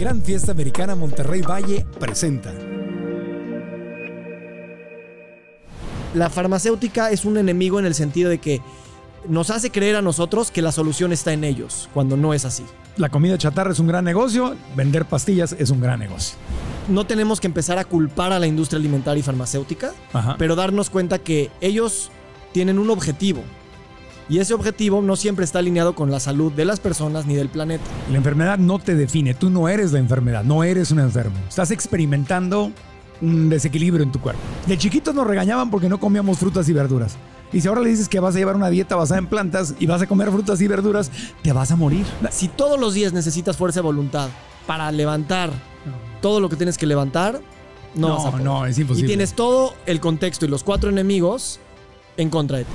Gran Fiesta Americana Monterrey Valle presenta. La farmacéutica es un enemigo en el sentido de que nos hace creer a nosotros que la solución está en ellos, cuando no es así. La comida chatarra es un gran negocio, vender pastillas es un gran negocio. No tenemos que empezar a culpar a la industria alimentaria y farmacéutica, pero darnos cuenta que ellos tienen un objetivo y ese objetivo no siempre está alineado con la salud de las personas ni del planeta. La enfermedad no te define, tú no eres la enfermedad, no eres un enfermo. Estás experimentando un desequilibrio en tu cuerpo. De chiquitos nos regañaban porque no comíamos frutas y verduras. Y si ahora le dices que vas a llevar una dieta basada en plantas y vas a comer frutas y verduras, te vas a morir. Si todos los días necesitas fuerza de voluntad para levantar todo lo que tienes que levantar, no, no, es imposible. Y tienes todo el contexto y los cuatro enemigos en contra de ti.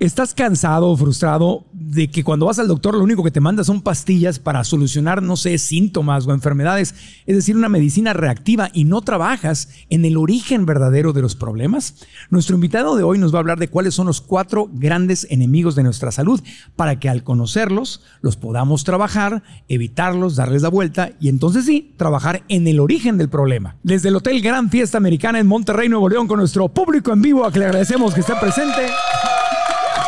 ¿Estás cansado o frustrado de que cuando vas al doctor lo único que te manda son pastillas para solucionar, no sé, síntomas o enfermedades? Es decir, una medicina reactiva y no trabajas en el origen verdadero de los problemas. Nuestro invitado de hoy nos va a hablar de cuáles son los cuatro grandes enemigos de nuestra salud para que al conocerlos los podamos trabajar, evitarlos, darles la vuelta y entonces sí, trabajar en el origen del problema. Desde el Hotel Gran Fiesta Americana en Monterrey, Nuevo León, con nuestro público en vivo, a que le agradecemos que esté presente.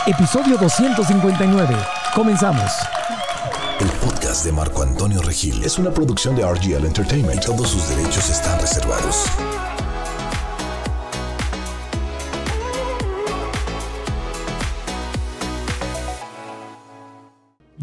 Episodio 259. Comenzamos. El podcast de Marco Antonio Regil es una producción de RGL Entertainment. Todos sus derechos están reservados.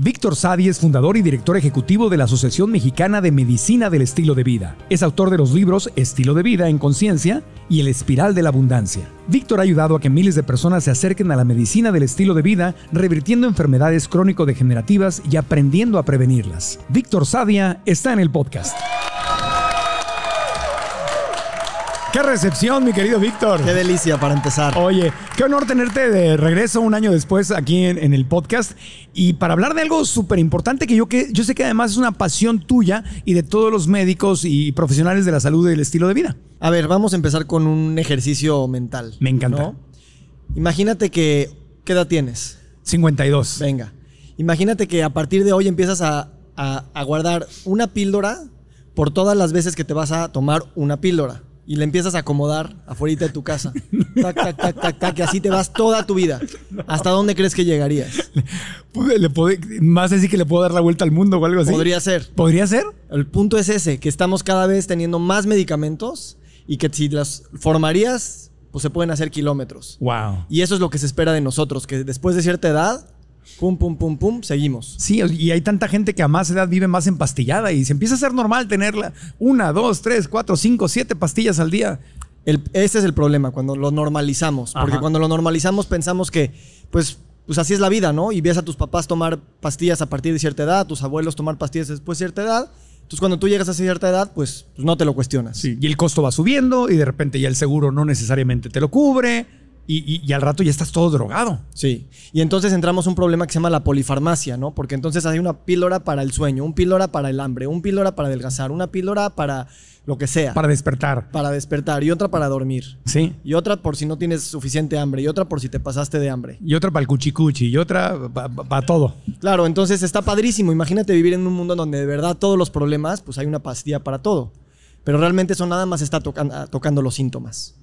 Víctor Sadia es fundador y director ejecutivo de la Asociación Mexicana de Medicina del Estilo de Vida. Es autor de los libros Estilo de Vida en Conciencia y El Espiral de la Abundancia. Víctor ha ayudado a que miles de personas se acerquen a la medicina del estilo de vida, revirtiendo enfermedades crónico-degenerativas y aprendiendo a prevenirlas. Víctor Sadia está en el podcast. Qué recepción, mi querido Víctor. Qué delicia para empezar. Oye, qué honor tenerte de regreso un año después aquí en, el podcast y para hablar de algo súper importante que yo, que yo sé que además es una pasión tuya y de todos los médicos y profesionales de la salud y del estilo de vida. A ver, vamos a empezar con un ejercicio mental. Me encanta. Imagínate que, ¿qué edad tienes? 52. Venga. Imagínate que a partir de hoy empiezas a guardar una píldora por todas las veces que te vas a tomar una píldora y le empiezas a acomodar afuera de tu casa. Tac, tac, tac, tac, tac, así te vas toda tu vida. ¿Hasta dónde crees que llegarías? Le, más así que le puedo dar la vuelta al mundo o algo así. Podría ser. ¿Podría ser? El punto es ese, que estamos cada vez teniendo más medicamentos y que si las formarías, pues se pueden hacer kilómetros. Wow. Y eso es lo que se espera de nosotros, que después de cierta edad pum, pum, pum, pum, seguimos. Sí, y hay tanta gente que a más edad vive más empastillada y se empieza a ser normal tenerla una, dos, tres, cuatro, cinco, siete pastillas al día. ese es el problema, cuando lo normalizamos. Porque cuando lo normalizamos pensamos que, pues, pues así es la vida, ¿no? Y ves a tus papás tomar pastillas a partir de cierta edad, tus abuelos tomar pastillas después de cierta edad. Entonces, cuando tú llegas a cierta edad, pues, pues no te lo cuestionas. y el costo va subiendo y de repente ya el seguro no necesariamente te lo cubre y, al rato ya estás todo drogado. Sí. Y entonces entramos a un problema que se llama la polifarmacia, ¿no? Porque entonces hay una píldora para el sueño, un píldora para el hambre, un píldora para adelgazar, una píldora para lo que sea. Para despertar. Para despertar y otra para dormir. Sí. Y otra por si no tienes suficiente hambre y otra por si te pasaste de hambre. Y otra para el cuchicuchi y otra para todo. Claro, entonces está padrísimo. Imagínate vivir en un mundo donde de verdad todos los problemas, pues hay una pastilla para todo pero realmente eso nada más está ah, tocando los síntomas.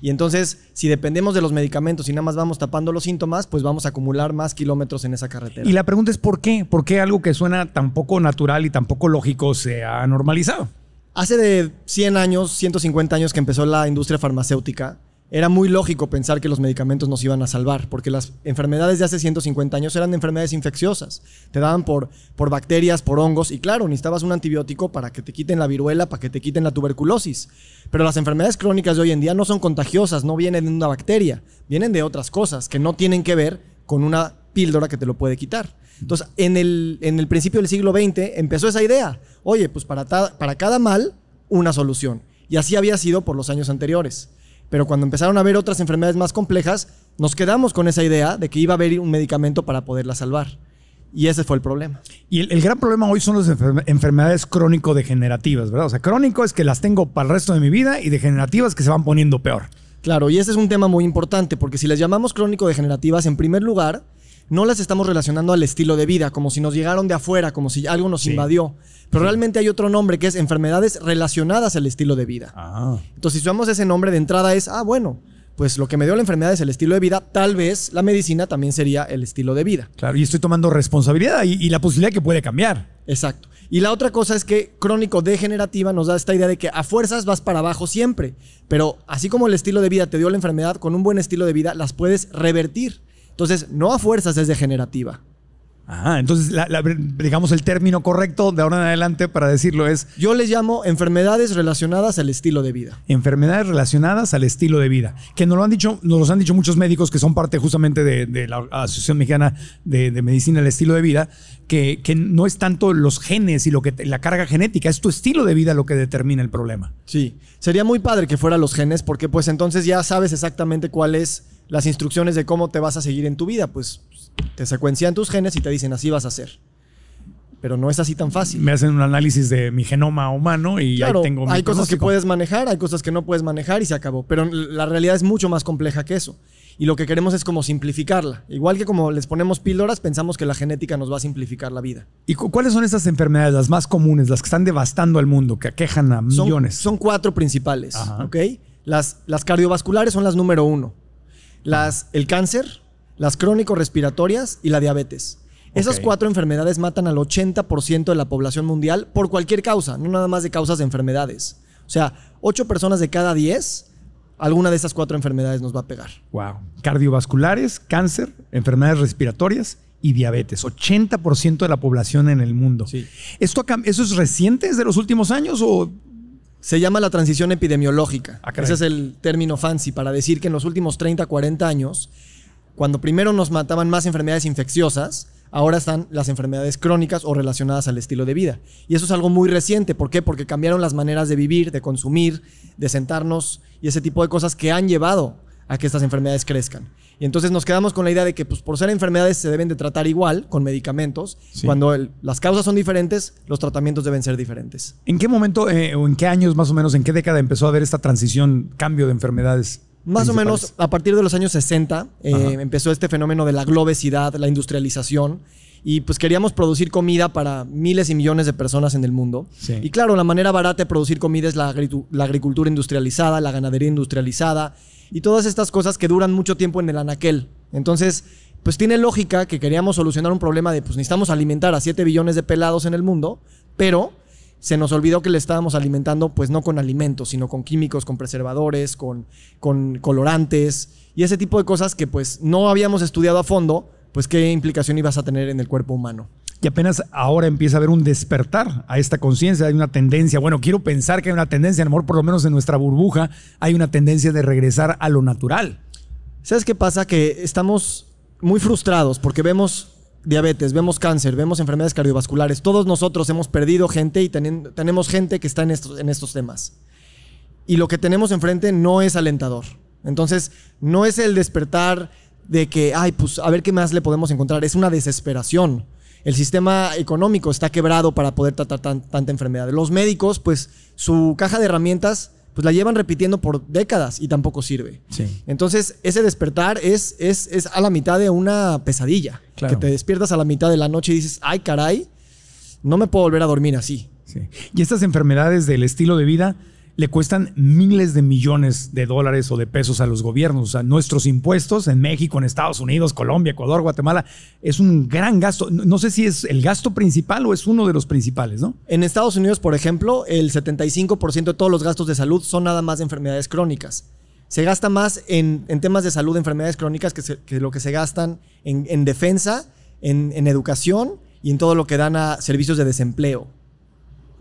Y entonces, si dependemos de los medicamentos y nada más vamos tapando los síntomas, pues vamos a acumular más kilómetros en esa carretera. Y la pregunta es ¿por qué? ¿Por qué algo que suena tan poco natural y tan poco lógico se ha normalizado? Hace de 100 años, 150 años que empezó la industria farmacéutica, era muy lógico pensar que los medicamentos nos iban a salvar, porque las enfermedades de hace 150 años eran enfermedades infecciosas. Te daban por, por bacterias, por hongos, y claro, necesitabas un antibiótico para que te quiten la viruela, para que te quiten la tuberculosis. Pero las enfermedades crónicas de hoy en día no son contagiosas, no vienen de una bacteria, vienen de otras cosas que no tienen que ver con una píldora que te lo puede quitar. Entonces, en el, principio del siglo XX empezó esa idea. Oye, pues para, para cada mal, una solución. Y así había sido por los años anteriores pero cuando empezaron a haber otras enfermedades más complejas, nos quedamos con esa idea de que iba a haber un medicamento para poderla salvar. Y ese fue el problema. Y el, gran problema hoy son las enfermedades crónico-degenerativas, ¿verdad? O sea, crónico es que las tengo para el resto de mi vida y degenerativas que se van poniendo peor. Claro, y ese es un tema muy importante, porque si las llamamos crónico-degenerativas, en primer lugar, no las estamos relacionando al estilo de vida, como si nos llegaron de afuera, como si algo nos invadió. Pero realmente hay otro nombre que es enfermedades relacionadas al estilo de vida. Ah. Entonces, si usamos ese nombre de entrada es, ah, bueno, pues lo que me dio la enfermedad es el estilo de vida, tal vez la medicina también sería el estilo de vida. Claro, y estoy tomando responsabilidad y, y, la posibilidad que puede cambiar. Exacto. Y la otra cosa es que crónico degenerativa nos da esta idea de que a fuerzas vas para abajo siempre, pero así como el estilo de vida te dio la enfermedad, con un buen estilo de vida las puedes revertir. Entonces, no a fuerzas es degenerativa. Ajá, entonces, digamos, el término correcto de ahora en adelante para decirlo es... Yo les llamo enfermedades relacionadas al estilo de vida. Enfermedades relacionadas al estilo de vida, que nos lo han dicho, nos los han dicho muchos médicos que son parte justamente de, la Asociación Mexicana de, Medicina del Estilo de Vida, que, no es tanto los genes y lo que la carga genética, es tu estilo de vida lo que determina el problema. Sí, sería muy padre que fuera los genes porque pues entonces ya sabes exactamente cuál es las instrucciones de cómo te vas a seguir en tu vida. Pues te secuencian tus genes y te dicen así vas a ser. Pero no es así tan fácil. Me hacen un análisis de mi genoma humano y ya ahí tengo mi Hay cosas que puedes manejar, hay cosas que no puedes manejar y se acabó. Pero la realidad es mucho más compleja que eso. Y lo que queremos es como simplificarla. Igual que como les ponemos píldoras, pensamos que la genética nos va a simplificar la vida. ¿Y cuáles son esas enfermedades, las más comunes, las que están devastando al mundo, que aquejan a millones? Son, cuatro principales, Las, las cardiovasculares son las número uno las, el cáncer, las crónico-respiratorias y la diabetes. Esas cuatro enfermedades matan al 80% de la población mundial por cualquier causa, no nada más de causas de enfermedades. O sea, ocho personas de cada 10 alguna de esas cuatro enfermedades nos va a pegar. Wow. Cardiovasculares, cáncer, enfermedades respiratorias y diabetes. 80% de la población en el mundo. Sí. ¿Esto ¿Eso es reciente? ¿Es de los últimos años o se llama la transición epidemiológica. Ah, ese es el término fancy para decir que en los últimos 30, 40 años, cuando primero nos mataban más enfermedades infecciosas, ahora están las enfermedades crónicas o relacionadas al estilo de vida. Y eso es algo muy reciente. ¿Por qué? Porque cambiaron las maneras de vivir, de consumir, de sentarnos y ese tipo de cosas que han llevado a que estas enfermedades crezcan. Y entonces nos quedamos con la idea de que pues, por ser enfermedades se deben de tratar igual con medicamentos. Cuando las causas son diferentes, los tratamientos deben ser diferentes. ¿En qué momento eh, o en qué años más o menos, en qué década empezó a haber esta transición, cambio de enfermedades? Más o menos a partir de los años 60 eh, empezó este fenómeno de la globesidad, la industrialización y pues queríamos producir comida para miles y millones de personas en el mundo. Y claro, la manera barata de producir comida es la, agricultura industrializada, la ganadería industrializada, y todas estas cosas que duran mucho tiempo en el anaquel. Entonces, pues tiene lógica que queríamos solucionar un problema de, pues necesitamos alimentar a 7 billones de pelados en el mundo, pero se nos olvidó que le estábamos alimentando, pues no con alimentos, sino con químicos, con preservadores, con, con colorantes y ese tipo de cosas que pues no habíamos estudiado a fondo, pues qué implicación ibas a tener en el cuerpo humano. Y apenas ahora empieza a haber un despertar a esta conciencia, hay una tendencia, bueno, quiero pensar que hay una tendencia, a lo mejor por lo menos en nuestra burbuja, hay una tendencia de regresar a lo natural. ¿Sabes qué pasa? Que estamos muy frustrados porque vemos diabetes, vemos cáncer, vemos enfermedades cardiovasculares. Todos nosotros hemos perdido gente y tenemos gente que está en estos, en estos temas. Y lo que tenemos enfrente no es alentador. Entonces, no es el despertar de que, ay, pues a ver qué más le podemos encontrar. Es una desesperación el sistema económico está quebrado para poder tratar tanta enfermedad. Los médicos, pues su caja de herramientas, pues la llevan repitiendo por décadas y tampoco sirve. Entonces, ese despertar es, es, es, a la mitad de una pesadilla. Que te despiertas a la mitad de la noche y dices, ay caray, no me puedo volver a dormir así. Y estas enfermedades del estilo de vida le cuestan miles de millones de dólares o de pesos a los gobiernos. O sea, nuestros impuestos en México, en Estados Unidos, Colombia, Ecuador, Guatemala, es un gran gasto. No sé si es el gasto principal o es uno de los principales, ¿no? En Estados Unidos, por ejemplo, el 75% de todos los gastos de salud son nada más de enfermedades crónicas. Se gasta más en, temas de salud enfermedades crónicas que, lo que se gastan en, defensa, en educación y en todo lo que dan a servicios de desempleo.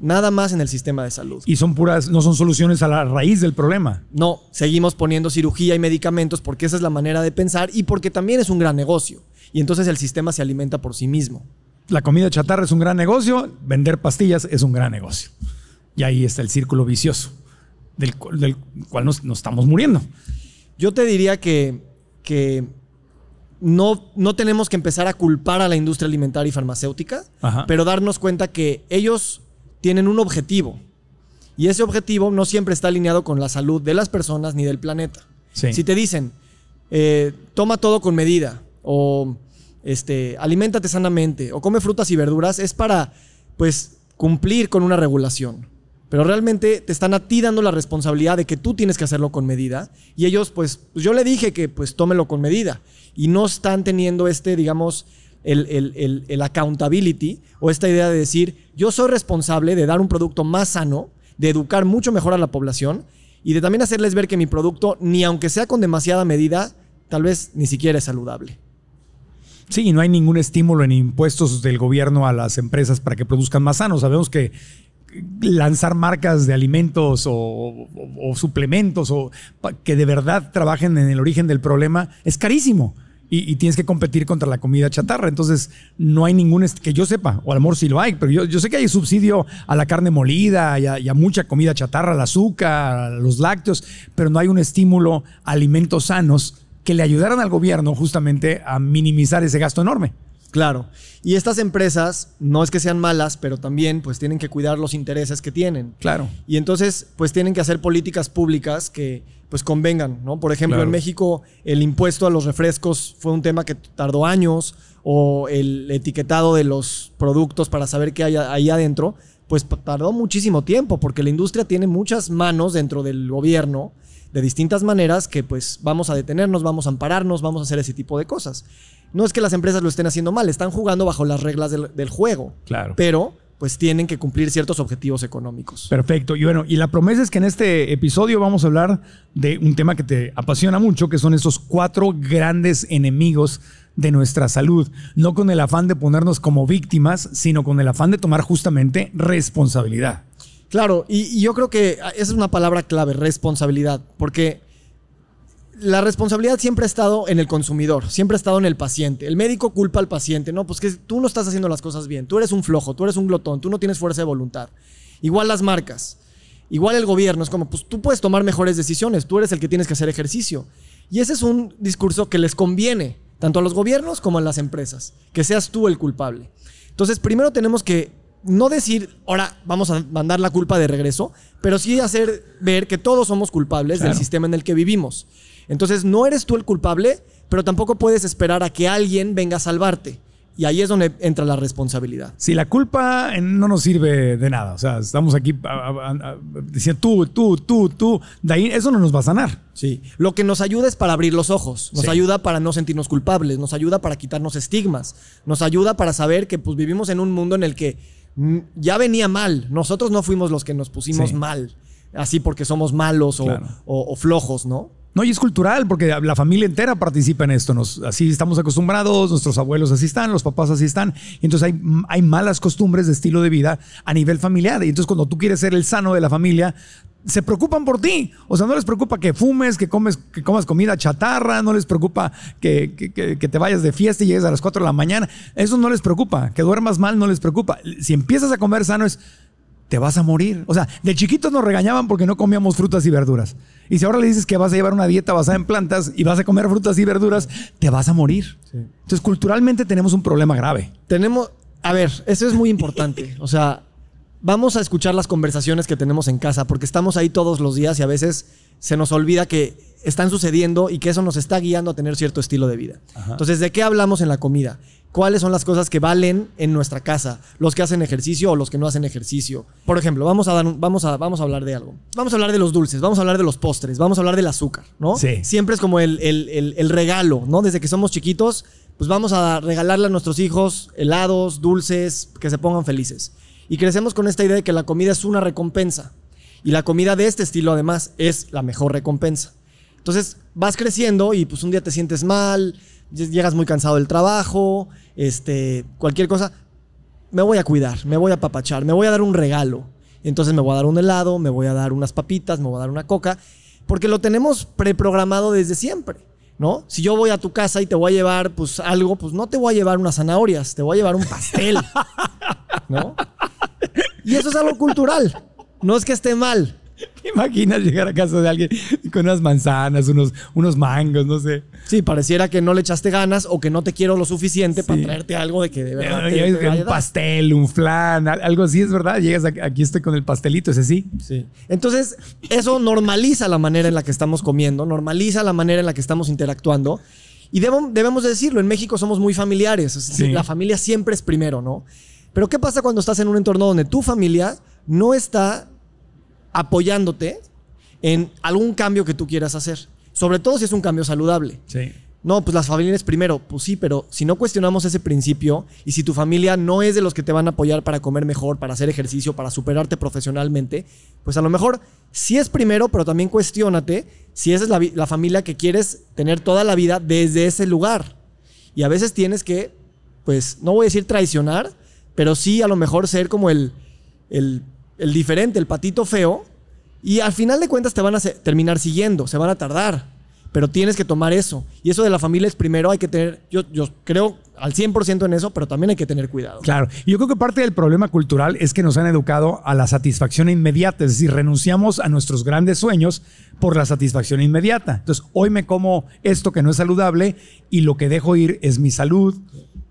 Nada más en el sistema de salud. Y son puras, no son soluciones a la raíz del problema. No, seguimos poniendo cirugía y medicamentos porque esa es la manera de pensar y porque también es un gran negocio. Y entonces el sistema se alimenta por sí mismo. La comida chatarra es un gran negocio, vender pastillas es un gran negocio. Y ahí está el círculo vicioso del, cual nos, estamos muriendo. Yo te diría que, que no, no, tenemos que empezar a culpar a la industria alimentaria y farmacéutica, pero darnos cuenta que ellos tienen un objetivo. Y ese objetivo no siempre está alineado con la salud de las personas ni del planeta. Si te dicen, eh, toma todo con medida, o este, aliméntate sanamente, o come frutas y verduras, es para pues, cumplir con una regulación. Pero realmente te están a ti dando la responsabilidad de que tú tienes que hacerlo con medida. Y ellos, pues, yo le dije que pues tómelo con medida. Y no están teniendo este, digamos, el, accountability o esta idea de decir, yo soy responsable de dar un producto más sano, de educar mucho mejor a la población y de también hacerles ver que mi producto, ni aunque sea con demasiada medida, tal vez ni siquiera es saludable. Sí, y no hay ningún estímulo en impuestos del gobierno a las empresas para que produzcan más sano. Sabemos que lanzar marcas de alimentos o, suplementos o que de verdad trabajen en el origen del problema es carísimo y, tienes que competir contra la comida chatarra. Entonces, no hay ningún, que yo sepa, o al amor sí lo hay, pero yo, sé que hay subsidio a la carne molida y a, y a, mucha comida chatarra, al azúcar, a los lácteos, pero no hay un estímulo a alimentos sanos que le ayudaran al gobierno justamente a minimizar ese gasto enorme. Claro. Y estas empresas, no es que sean malas, pero también pues tienen que cuidar los intereses que tienen. Claro. Y entonces pues tienen que hacer políticas públicas que pues convengan, ¿no? Por ejemplo, en México el impuesto a los refrescos fue un tema que tardó años o el etiquetado de los productos para saber qué hay ahí adentro, pues tardó muchísimo tiempo porque la industria tiene muchas manos dentro del gobierno de distintas maneras que pues vamos a detenernos, vamos a ampararnos, vamos a hacer ese tipo de cosas. No es que las empresas lo estén haciendo mal, están jugando bajo las reglas del, juego. Claro. Pero pues tienen que cumplir ciertos objetivos económicos. Perfecto. Y bueno, y la promesa es que en este episodio vamos a hablar de un tema que te apasiona mucho, que son esos cuatro grandes enemigos de nuestra salud, no con el afán de ponernos como víctimas, sino con el afán de tomar justamente responsabilidad. Claro, y, y yo creo que esa es una palabra clave, responsabilidad, porque la responsabilidad siempre ha estado en el consumidor, siempre ha estado en el paciente. El médico culpa al paciente, no, pues que tú no estás haciendo las cosas bien, tú eres un flojo, tú eres un glotón, tú no tienes fuerza de voluntad. Igual las marcas, igual el gobierno, es como, pues tú puedes tomar mejores decisiones, tú eres el que tienes que hacer ejercicio. Y ese es un discurso que les conviene, tanto a los gobiernos como a las empresas, que seas tú el culpable. Entonces, primero tenemos que no decir, ahora vamos a mandar la culpa de regreso, pero sí hacer ver que todos somos culpables del sistema en el que vivimos. Entonces no eres tú el culpable, pero tampoco puedes esperar a que alguien venga a salvarte. Y ahí es donde entra la responsabilidad. Si sí, la culpa no nos sirve de nada. O sea, estamos aquí, diciendo tú, tú, tú, tú. De ahí eso no nos va a sanar. Sí. Lo que nos ayuda es para abrir los ojos. Nos ayuda para no sentirnos culpables. Nos ayuda para quitarnos estigmas. Nos ayuda para saber que pues, vivimos en un mundo en el que mm, ya venía mal. Nosotros no fuimos los que nos pusimos mal. Así porque somos malos o flojos, ¿no? y es cultural, porque la familia entera participa en esto. Nos, así estamos acostumbrados, nuestros abuelos así están, los papás así están. entonces hay, malas costumbres de estilo de vida a nivel familiar. Y entonces cuando tú quieres ser el sano de la familia, se preocupan por ti. O sea, no les preocupa que fumes, que, comes, que comas comida chatarra, no les preocupa que, te vayas de fiesta y llegues a las 4 de la mañana. Eso no les preocupa. Que duermas mal no les preocupa. Si empiezas a comer sano es, te vas a morir. O sea, de chiquitos nos regañaban porque no comíamos frutas y verduras. Y si ahora le dices que vas a llevar una dieta basada en plantas y vas a comer frutas y verduras, te vas a morir. Entonces, culturalmente tenemos un problema grave. Tenemos, a ver, eso es muy importante. O sea, vamos a escuchar las conversaciones que tenemos en casa, porque estamos ahí todos los días y a veces se nos olvida que están sucediendo y que eso nos está guiando a tener cierto estilo de vida. Entonces, ¿de qué hablamos en la comida? cuáles son las cosas que valen en nuestra casa, los que hacen ejercicio o los que no hacen ejercicio. Por ejemplo, vamos a, vamos, a, vamos a hablar de algo. Vamos a hablar de los dulces, vamos a hablar de los postres, vamos a hablar del azúcar, ¿no? Siempre es como el, el regalo, ¿no? Desde que somos chiquitos, pues vamos a regalarle a nuestros hijos helados, dulces, que se pongan felices. Y crecemos con esta idea de que la comida es una recompensa. Y la comida de este estilo, además, es la mejor recompensa. Entonces vas creciendo y pues un día te sientes mal, llegas muy cansado del trabajo, este, cualquier cosa. Me voy a cuidar, me voy a papachar, me voy a dar un regalo. Entonces me voy a dar un helado, me voy a dar unas papitas, me voy a dar una coca, porque lo tenemos preprogramado desde siempre, ¿no? Si yo voy a tu casa y te voy a llevar pues algo, pues no te voy a llevar unas zanahorias, te voy a llevar un pastel, ¿no? Y eso es algo cultural. No es que esté mal, ¿Te imaginas llegar a casa de alguien con unas manzanas, unos, unos mangos, no sé? Sí, pareciera que no le echaste ganas o que no te quiero lo suficiente para traerte algo de que de verdad. Eh, un pastel, un flan, algo así, es verdad. Llegas aquí, estoy con el pastelito, ese sí. Sí. Entonces, eso normaliza la manera en la que estamos comiendo, normaliza la manera en la que estamos interactuando. Y debemos decirlo, en México somos muy familiares. La familia siempre es primero, ¿no? Pero ¿qué pasa cuando estás en un entorno donde tu familia no está apoyándote en algún cambio que tú quieras hacer. Sobre todo si es un cambio saludable. Sí. No, pues las familias primero, pues sí, pero si no cuestionamos ese principio y si tu familia no es de los que te van a apoyar para comer mejor, para hacer ejercicio, para superarte profesionalmente, pues a lo mejor sí es primero, pero también cuestionate si esa es la, la familia que quieres tener toda la vida desde ese lugar. Y a veces tienes que, pues no voy a decir traicionar, pero sí a lo mejor ser como el, el el diferente, el patito feo, y al final de cuentas te van a terminar siguiendo, se van a tardar, pero tienes que tomar eso. Y eso de la familia es primero, hay que tener, yo, yo creo al 100% en eso, pero también hay que tener cuidado. Claro, y yo creo que parte del problema cultural es que nos han educado a la satisfacción inmediata, es decir, renunciamos a nuestros grandes sueños por la satisfacción inmediata. Entonces, hoy me como esto que no es saludable y lo que dejo ir es mi salud,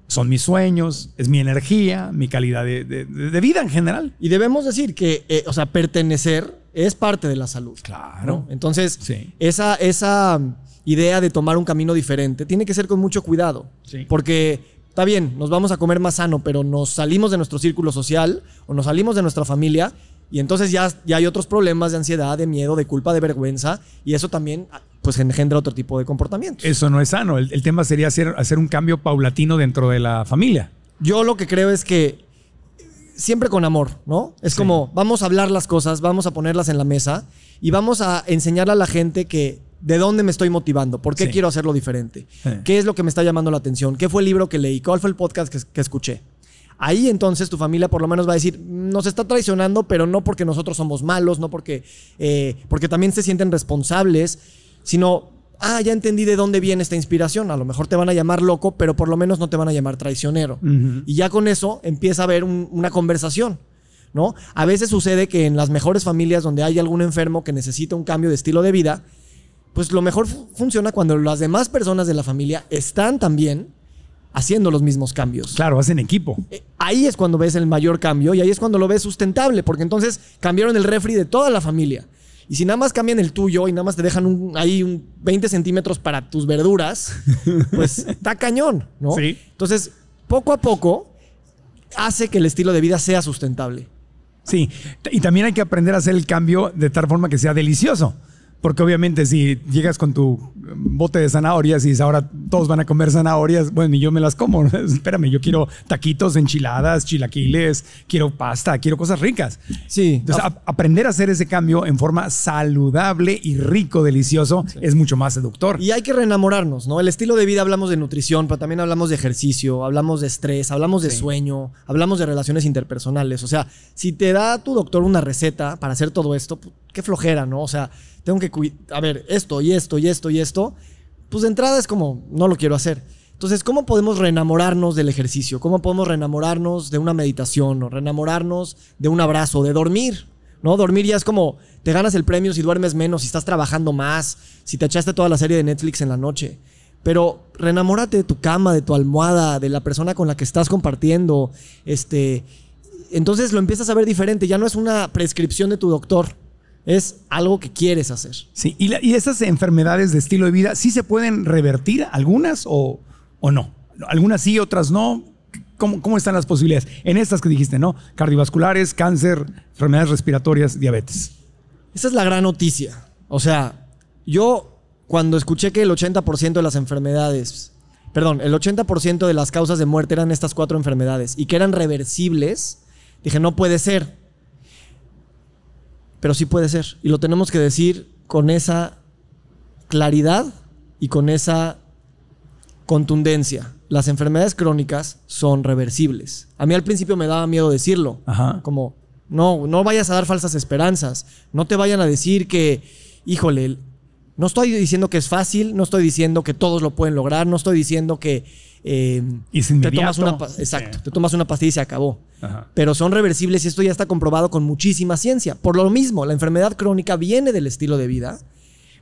son mis sueños, es mi energía, mi calidad de, vida en general. Y debemos decir que, eh, o sea, pertenecer es parte de la salud. Claro. Entonces, esa, esa um, idea de tomar un camino diferente tiene que ser con mucho cuidado. Porque está bien, nos vamos a comer más sano, pero nos salimos de nuestro círculo social o nos salimos de nuestra familia y entonces ya, ya hay otros problemas de ansiedad, de miedo, de culpa, de vergüenza y eso también pues engendra otro tipo de comportamiento Eso no es sano. El, tema sería hacer, un cambio paulatino dentro de la familia. Yo lo que creo es que siempre con amor, ¿no? Es como, vamos a hablar las cosas, vamos a ponerlas en la mesa y vamos a enseñar a la gente que de dónde me estoy motivando, por qué quiero hacerlo diferente, eh. qué es lo que me está llamando la atención, qué fue el libro que leí, cuál fue el podcast que, escuché. Ahí entonces tu familia por lo menos va a decir, nos está traicionando, pero no porque nosotros somos malos, no porque, eh, porque también se sienten responsables sino, ah, ya entendí de dónde viene esta inspiración. A lo mejor te van a llamar loco, pero por lo menos no te van a llamar traicionero. Y ya con eso empieza a haber una conversación. ¿No? A veces sucede que en las mejores familias donde hay algún enfermo que necesita un cambio de estilo de vida, pues lo mejor funciona cuando las demás personas de la familia están también haciendo los mismos cambios. Claro, hacen equipo. Eh, ahí es cuando ves el mayor cambio y ahí es cuando lo ves sustentable, porque entonces cambiaron el refri de toda la familia. Y si nada más cambian el tuyo y nada más te dejan un, ahí un 20 centímetros para tus verduras, pues está cañón, ¿no? Sí. Entonces, poco a poco, hace que el estilo de vida sea sustentable. Sí, y también hay que aprender a hacer el cambio de tal forma que sea delicioso. Porque obviamente si llegas con tu bote de zanahorias y dices ahora todos van a comer zanahorias, bueno, y yo me las como. Espérame, yo quiero taquitos, enchiladas, chilaquiles, quiero pasta, quiero cosas ricas. Sí. Entonces, aprender a hacer ese cambio en forma saludable y rico, delicioso, es mucho más seductor. Y hay que reenamorarnos, ¿no? El estilo de vida hablamos de nutrición, pero también hablamos de ejercicio, hablamos de estrés, hablamos de sueño, hablamos de relaciones interpersonales. O sea, si te da tu doctor una receta para hacer todo esto, pues, qué flojera, ¿no? O sea, tengo que, a ver, esto y esto y esto y esto, pues de entrada es como, no lo quiero hacer. Entonces, ¿cómo podemos reenamorarnos del ejercicio? ¿Cómo podemos reenamorarnos de una meditación o reenamorarnos de un abrazo, de dormir? ¿No? Dormir ya es como te ganas el premio si duermes menos, si estás trabajando más, si te echaste toda la serie de Netflix en la noche. Pero reenamórate de tu cama, de tu almohada, de la persona con la que estás compartiendo. Este, entonces lo empiezas a ver diferente, ya no es una prescripción de tu doctor es algo que quieres hacer. Sí, y, esas enfermedades de estilo de vida, ¿sí se pueden revertir algunas o, o no? Algunas sí, otras no. ¿Cómo, ¿Cómo, están las posibilidades? En estas que dijiste, ¿no? Cardiovasculares, cáncer, enfermedades respiratorias, diabetes. Esa es la gran noticia. O sea, yo cuando escuché que el 80% de las enfermedades, perdón, el 80% de las causas de muerte eran estas cuatro enfermedades y que eran reversibles, dije, no puede ser pero sí puede ser. Y lo tenemos que decir con esa claridad y con esa contundencia. Las enfermedades crónicas son reversibles. A mí al principio me daba miedo decirlo. Ajá. Como, no, no vayas a dar falsas esperanzas. No te vayan a decir que, híjole, no estoy diciendo que es fácil, no estoy diciendo que todos lo pueden lograr, no estoy diciendo que em, y te tomas una exacto, te tomas una pastilla y se acabó. Pero son reversibles y esto ya está comprobado con muchísima ciencia. Por lo mismo, la enfermedad crónica viene del estilo de vida.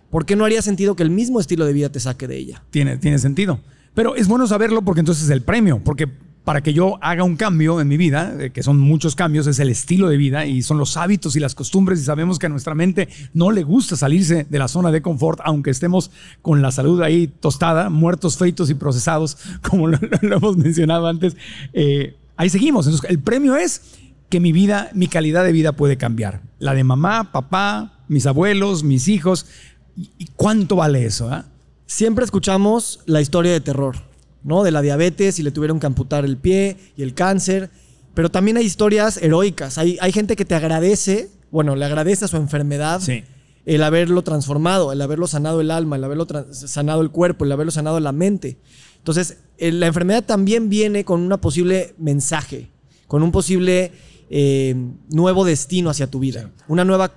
¿Por qué no haría sentido que el mismo estilo de vida te saque de ella? Tiene, tiene sentido. Pero es bueno saberlo porque entonces es el premio, porque para que yo haga un cambio en mi vida, eh, que son muchos cambios, es el estilo de vida y son los hábitos y las costumbres y sabemos que a nuestra mente no le gusta salirse de la zona de confort, aunque estemos con la salud ahí tostada, muertos, feitos y procesados, como lo, hemos mencionado antes, eh, ahí seguimos. el premio es que mi vida, mi calidad de vida puede cambiar. La de mamá, papá, mis abuelos, mis hijos. ¿Y cuánto vale eso? ¿ah? Siempre escuchamos la historia de terror ¿no? De la diabetes y le tuvieron que amputar el pie y el cáncer. Pero también hay historias heroicas. Hay, gente que te agradece, bueno, le agradece a su enfermedad el haberlo transformado, el haberlo sanado el alma, el haberlo sanado el cuerpo, el haberlo sanado la mente. Entonces, eh, la enfermedad también viene con un posible mensaje, con un posible eh, nuevo destino hacia tu vida, una nueva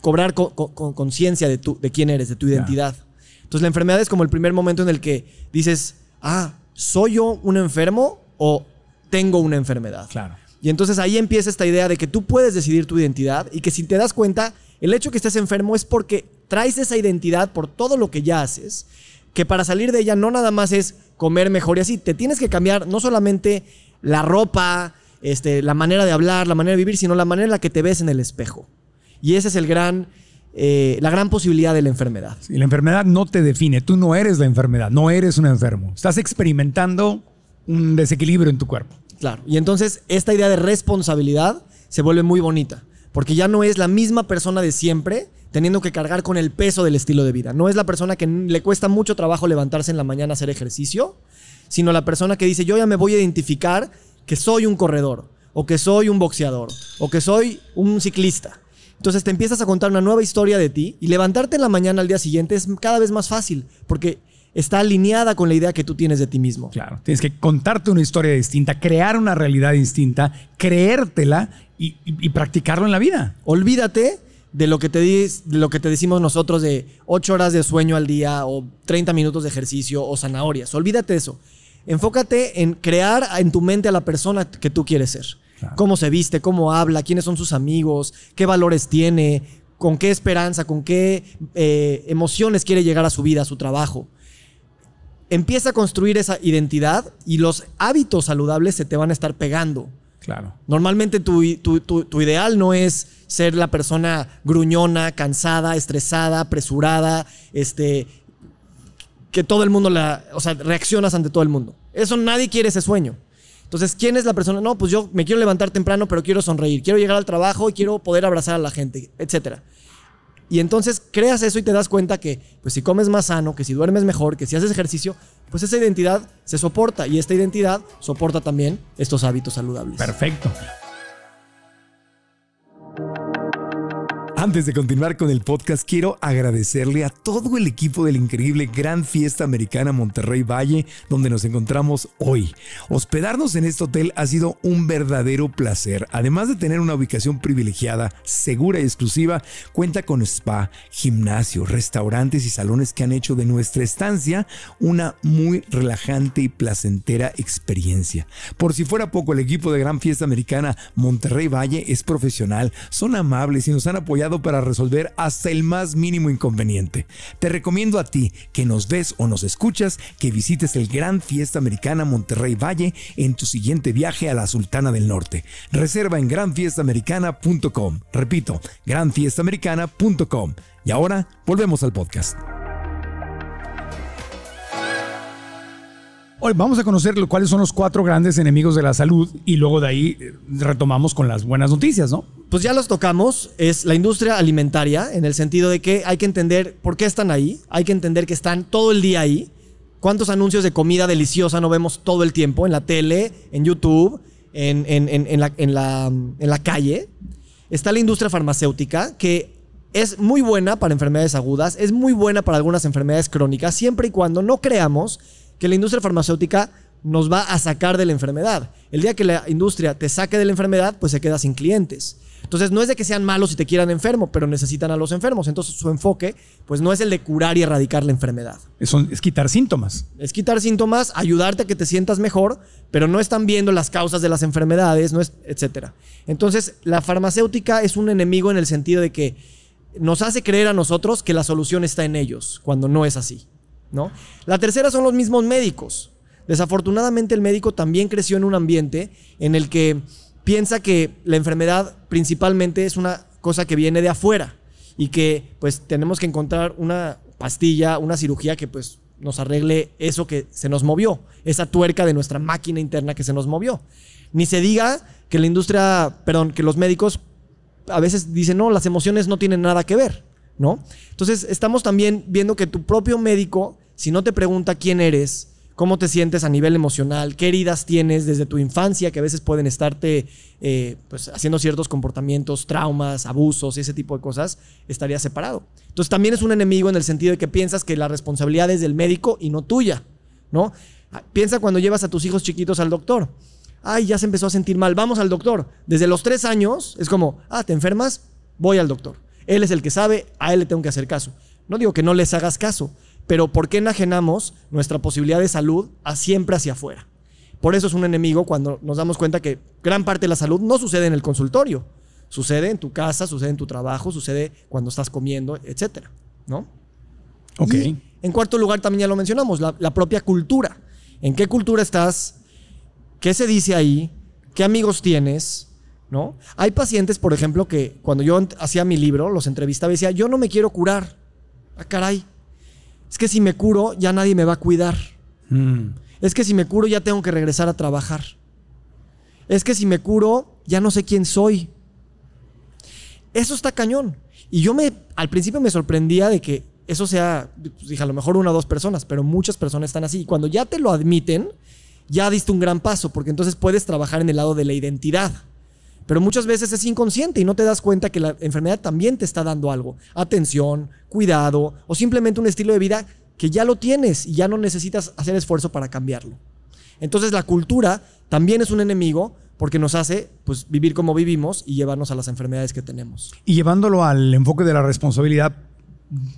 cobrar con conciencia de, de quién eres, de tu identidad. Entonces la enfermedad es como el primer momento en el que dices, ah, ¿soy yo un enfermo o tengo una enfermedad? Claro. Y entonces ahí empieza esta idea de que tú puedes decidir tu identidad y que si te das cuenta, el hecho que estés enfermo es porque traes esa identidad por todo lo que ya haces, que para salir de ella no nada más es comer mejor y así, te tienes que cambiar no solamente la ropa, este, la manera de hablar, la manera de vivir, sino la manera en la que te ves en el espejo. Y ese es el gran eh, la gran posibilidad de la enfermedad. Y la enfermedad no te define, tú no eres la enfermedad, no eres un enfermo. Estás experimentando un desequilibrio en tu cuerpo. Claro, y entonces esta idea de responsabilidad se vuelve muy bonita, porque ya no es la misma persona de siempre teniendo que cargar con el peso del estilo de vida. No es la persona que le cuesta mucho trabajo levantarse en la mañana a hacer ejercicio, sino la persona que dice, yo ya me voy a identificar que soy un corredor, o que soy un boxeador, o que soy un ciclista entonces te empiezas a contar una nueva historia de ti y levantarte en la mañana al día siguiente es cada vez más fácil porque está alineada con la idea que tú tienes de ti mismo. Claro, tienes que contarte una historia distinta, crear una realidad distinta, creértela y, practicarlo en la vida. Olvídate de lo, que te de lo que te decimos nosotros de 8 horas de sueño al día o 30 minutos de ejercicio o zanahorias. Olvídate de eso. Enfócate en crear en tu mente a la persona que tú quieres ser. Cómo se viste, cómo habla, quiénes son sus amigos, qué valores tiene, con qué esperanza, con qué eh, emociones quiere llegar a su vida, a su trabajo. Empieza a construir esa identidad y los hábitos saludables se te van a estar pegando. Claro. Normalmente tu, tu, ideal no es ser la persona gruñona, cansada, estresada, apresurada, este, que todo el mundo la, o sea, reaccionas ante todo el mundo. Eso nadie quiere ese sueño. Entonces, ¿quién es la persona? No, pues yo me quiero levantar temprano, pero quiero sonreír, quiero llegar al trabajo y quiero poder abrazar a la gente, etcétera. Y entonces creas eso y te das cuenta que, pues si comes más sano, que si duermes mejor, que si haces ejercicio, pues esa identidad se soporta y esta identidad soporta también estos hábitos saludables. Perfecto. Antes de continuar con el podcast, quiero agradecerle a todo el equipo del la increíble Gran Fiesta Americana Monterrey Valle, donde nos encontramos hoy. Hospedarnos en este hotel ha sido un verdadero placer. Además de tener una ubicación privilegiada, segura y exclusiva, cuenta con spa, gimnasio, restaurantes y salones que han hecho de nuestra estancia una muy relajante y placentera experiencia. Por si fuera poco, el equipo de Gran Fiesta Americana Monterrey Valle es profesional, son amables y nos han apoyado para resolver hasta el más mínimo inconveniente. Te recomiendo a ti que nos ves o nos escuchas que visites el Gran Fiesta Americana Monterrey Valle en tu siguiente viaje a la Sultana del Norte. Reserva en granfiestamericana.com. Repito, granfiestamericana.com. Y ahora volvemos al podcast. Hoy vamos a conocer cuáles son los cuatro grandes enemigos de la salud y luego de ahí eh, retomamos con las buenas noticias, ¿no? Pues ya los tocamos, es la industria alimentaria, en el sentido de que hay que entender por qué están ahí, hay que entender que están todo el día ahí. ¿Cuántos anuncios de comida deliciosa no vemos todo el tiempo en la tele, en YouTube, en, la, en la calle? Está la industria farmacéutica, que es muy buena para enfermedades agudas, es muy buena para algunas enfermedades crónicas, siempre y cuando no creamos que la industria farmacéutica nos va a sacar de la enfermedad. El día que la industria te saque de la enfermedad, pues se queda sin clientes. Entonces, no es de que sean malos y te quieran enfermo, pero necesitan a los enfermos. Entonces, su enfoque, pues no es el de curar y erradicar la enfermedad. Es, quitar síntomas. Es quitar síntomas, ayudarte a que te sientas mejor, pero no están viendo las causas de las enfermedades, no es, etc. Entonces, la farmacéutica es un enemigo en el sentido de que nos hace creer a nosotros que la solución está en ellos, cuando no es así. La tercera son los mismos médicos. Desafortunadamente el médico también creció en un ambiente en el que piensa que la enfermedad principalmente es una cosa que viene de afuera y que pues tenemos que encontrar una pastilla, una cirugía que pues nos arregle eso que se nos movió, esa tuerca de nuestra máquina interna que se nos movió. Ni se diga que la industria, perdón, que los médicos a veces dicen, no, las emociones no tienen nada que ver, ¿no? Entonces estamos también viendo que tu propio médico si no te pregunta quién eres, cómo te sientes a nivel emocional, qué heridas tienes desde tu infancia que a veces pueden estarte eh, pues, haciendo ciertos comportamientos, traumas, abusos y ese tipo de cosas, estarías separado. Entonces también es un enemigo en el sentido de que piensas que la responsabilidad es del médico y no tuya, ¿no? Ah, piensa cuando llevas a tus hijos chiquitos al doctor. Ay, ya se empezó a sentir mal, vamos al doctor. Desde los tres años es como, ah, te enfermas, voy al doctor. Él es el que sabe, a él le tengo que hacer caso. No digo que no les hagas caso, pero ¿por qué enajenamos nuestra posibilidad de salud siempre hacia afuera? Por eso es un enemigo cuando nos damos cuenta que gran parte de la salud no sucede en el consultorio, sucede en tu casa, sucede en tu trabajo, sucede cuando estás comiendo, etc. ¿no? Ok. en cuarto lugar, también ya lo mencionamos, la, propia cultura. ¿En qué cultura estás? ¿Qué se dice ahí? ¿Qué amigos tienes? ¿No? Hay pacientes, por ejemplo, que cuando yo hacía mi libro, los entrevistaba y decía, yo no me quiero curar. Ah, caray es que si me curo ya nadie me va a cuidar. Mm. Es que si me curo ya tengo que regresar a trabajar. Es que si me curo ya no sé quién soy. Eso está cañón. Y yo me al principio me sorprendía de que eso sea, pues, dije, a lo mejor una o dos personas, pero muchas personas están así. Y cuando ya te lo admiten, ya diste un gran paso, porque entonces puedes trabajar en el lado de la identidad. Pero muchas veces es inconsciente y no te das cuenta que la enfermedad también te está dando algo. Atención, cuidado o simplemente un estilo de vida que ya lo tienes y ya no necesitas hacer esfuerzo para cambiarlo. Entonces la cultura también es un enemigo porque nos hace pues, vivir como vivimos y llevarnos a las enfermedades que tenemos. Y llevándolo al enfoque de la responsabilidad,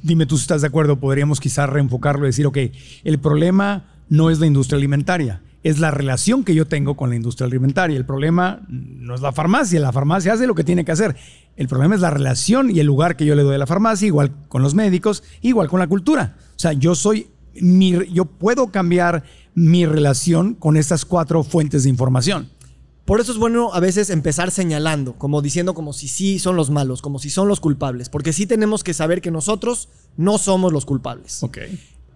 dime tú si estás de acuerdo, podríamos quizás reenfocarlo y decir, ok, el problema no es la industria alimentaria, es la relación que yo tengo con la industria alimentaria. El problema no es la farmacia, la farmacia hace lo que tiene que hacer. El problema es la relación y el lugar que yo le doy a la farmacia, igual con los médicos, igual con la cultura. O sea, yo soy, mi, yo puedo cambiar mi relación con estas cuatro fuentes de información. Por eso es bueno a veces empezar señalando, como diciendo como si sí son los malos, como si son los culpables, porque sí tenemos que saber que nosotros no somos los culpables.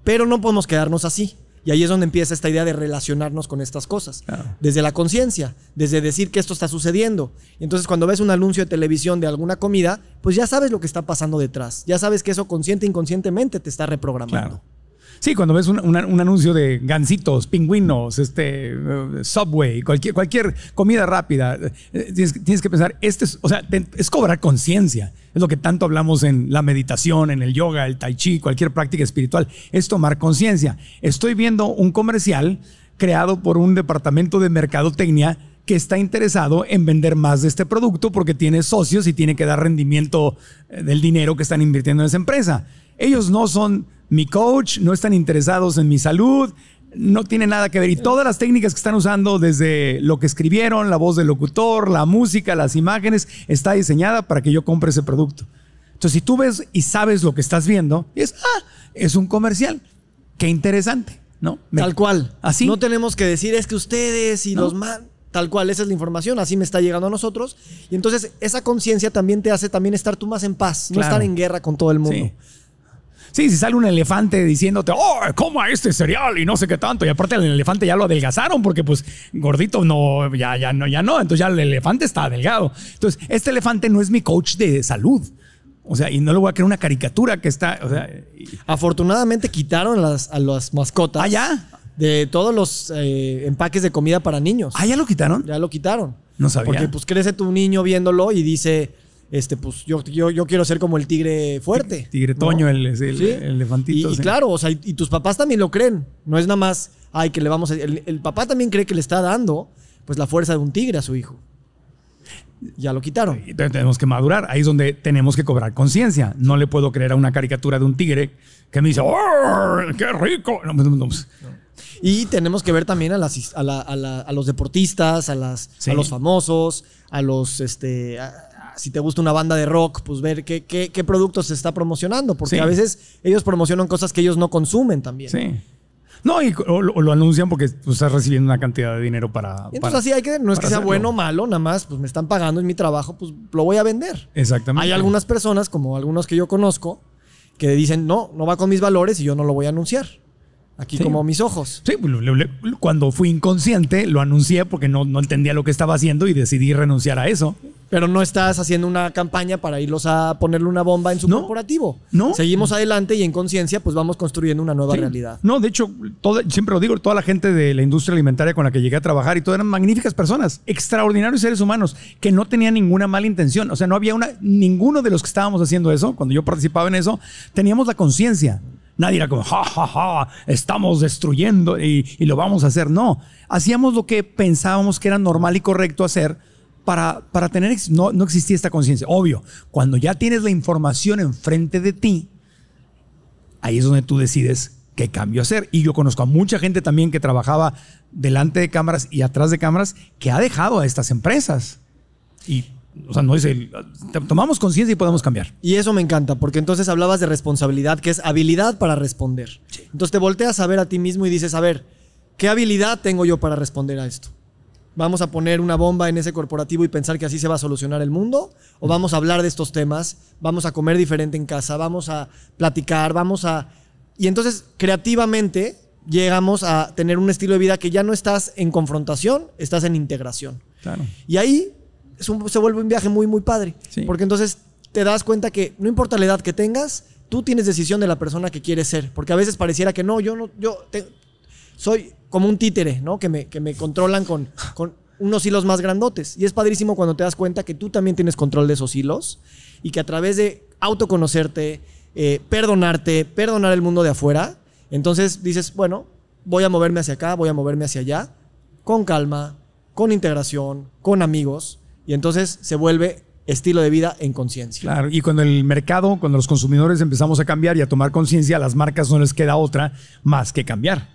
Pero no podemos quedarnos así. Y ahí es donde empieza esta idea de relacionarnos con estas cosas. Ah. Desde la conciencia, desde decir que esto está sucediendo. entonces cuando ves un anuncio de televisión de alguna comida, pues ya sabes lo que está pasando detrás. Ya sabes que eso consciente e inconscientemente te está reprogramando. Sí, cuando ves un, anuncio de gansitos, pingüinos, este, eh, Subway, cualquier, cualquier comida rápida, eh, tienes, que pensar, este o sea, es cobrar conciencia. Es lo que tanto hablamos en la meditación, en el yoga, el tai chi, cualquier práctica espiritual. Es tomar conciencia. Estoy viendo un comercial creado por un departamento de mercadotecnia que está interesado en vender más de este producto porque tiene socios y tiene que dar rendimiento eh, del dinero que están invirtiendo en esa empresa. Ellos no son mi coach, no están interesados en mi salud, no tiene nada que ver. Y todas las técnicas que están usando, desde lo que escribieron, la voz del locutor, la música, las imágenes, está diseñada para que yo compre ese producto. Entonces, si tú ves y sabes lo que estás viendo, es, ah, es un comercial. Qué interesante, ¿no? Tal cual. Así. No tenemos que decir, es que ustedes y los más... tal cual, esa es la información, así me está llegando a nosotros. Y entonces esa conciencia también te hace también estar tú más en paz, no estar en guerra con todo el mundo. Sí. Sí, si sale un elefante diciéndote, oh, coma este cereal y no sé qué tanto. Y aparte el elefante ya lo adelgazaron porque pues gordito no, ya, ya no, ya no. Entonces ya el elefante está delgado. Entonces, este elefante no es mi coach de salud. O sea, y no le voy a crear una caricatura que está. O sea, Afortunadamente quitaron a las mascotas. Ah, ya. De todos los eh, empaques de comida para niños. Ah, ya lo quitaron. Ya lo quitaron. No sabía. Porque pues crece tu niño viéndolo y dice este, pues yo, yo, quiero ser como el tigre fuerte. Tigre Toño, el, el, elefantito. Y, claro, o sea, y, tus papás también lo creen. No es nada más, ay, que le vamos El, papá también cree que le está dando, pues, la fuerza de un tigre a su hijo. Ya lo quitaron. Y tenemos que madurar. Ahí es donde tenemos que cobrar conciencia. No le puedo creer a una caricatura de un tigre que me dice, qué rico! y tenemos que ver también a, los deportistas, a, las, los famosos, a los, este, si te gusta una banda de rock, pues ver qué, qué, qué productos se está promocionando, porque a veces ellos promocionan cosas que ellos no consumen también. Sí. No, y, lo anuncian porque tú estás recibiendo una cantidad de dinero para. entonces, así hay que. No es que sea bueno o malo, nada más, pues me están pagando, en mi trabajo, pues lo voy a vender. Exactamente. Hay algunas personas, como algunos que yo conozco, que dicen, no, no va con mis valores y yo no lo voy a anunciar. Aquí como mis ojos. Sí, cuando fui inconsciente lo anuncié porque no, entendía lo que estaba haciendo y decidí renunciar a eso. Pero no estás haciendo una campaña para irlos a ponerle una bomba en su corporativo. No. Seguimos adelante y en conciencia pues vamos construyendo una nueva realidad. No, de hecho, siempre lo digo, toda la gente de la industria alimentaria con la que llegué a trabajar y todas eran magníficas personas, extraordinarios seres humanos que no tenían ninguna mala intención. O sea, no había una, ninguno de los que estábamos haciendo eso, cuando yo participaba en eso, teníamos la conciencia Nadie era como, ja, ja, ja, estamos destruyendo y, y, lo vamos a hacer. No, hacíamos lo que pensábamos que era normal y correcto hacer para, para tener, no, no existía esta conciencia. Obvio, cuando ya tienes la información enfrente de ti, ahí es donde tú decides qué cambio hacer. Y yo conozco a mucha gente también que trabajaba delante de cámaras y atrás de cámaras que ha dejado a estas empresas. Y o sea, no es el, tomamos conciencia y podemos cambiar. Y eso me encanta, porque entonces hablabas de responsabilidad, que es habilidad para responder. Entonces te volteas a ver a ti mismo y dices, a ver, ¿qué habilidad tengo yo para responder a esto? ¿Vamos a poner una bomba en ese corporativo y pensar que así se va a solucionar el mundo? ¿O mm. vamos a hablar de estos temas? ¿Vamos a comer diferente en casa? ¿Vamos a platicar? ¿Vamos a...? Y entonces, creativamente, llegamos a tener un estilo de vida que ya no estás en confrontación, estás en integración. Claro. Y ahí se vuelve un viaje muy, muy padre. Porque entonces te das cuenta que no importa la edad que tengas, tú tienes decisión de la persona que quieres ser. Porque a veces pareciera que no, yo no, yo soy como un títere, ¿no? Que me, que me controlan con, con unos hilos más grandotes. Y es padrísimo cuando te das cuenta que tú también tienes control de esos hilos y que a través de autoconocerte, eh, perdonarte, perdonar el mundo de afuera, entonces dices, bueno, voy a moverme hacia acá, voy a moverme hacia allá, con calma, con integración, con amigos y entonces se vuelve estilo de vida en conciencia. Claro, y cuando el mercado, cuando los consumidores empezamos a cambiar y a tomar conciencia, a las marcas no les queda otra más que cambiar.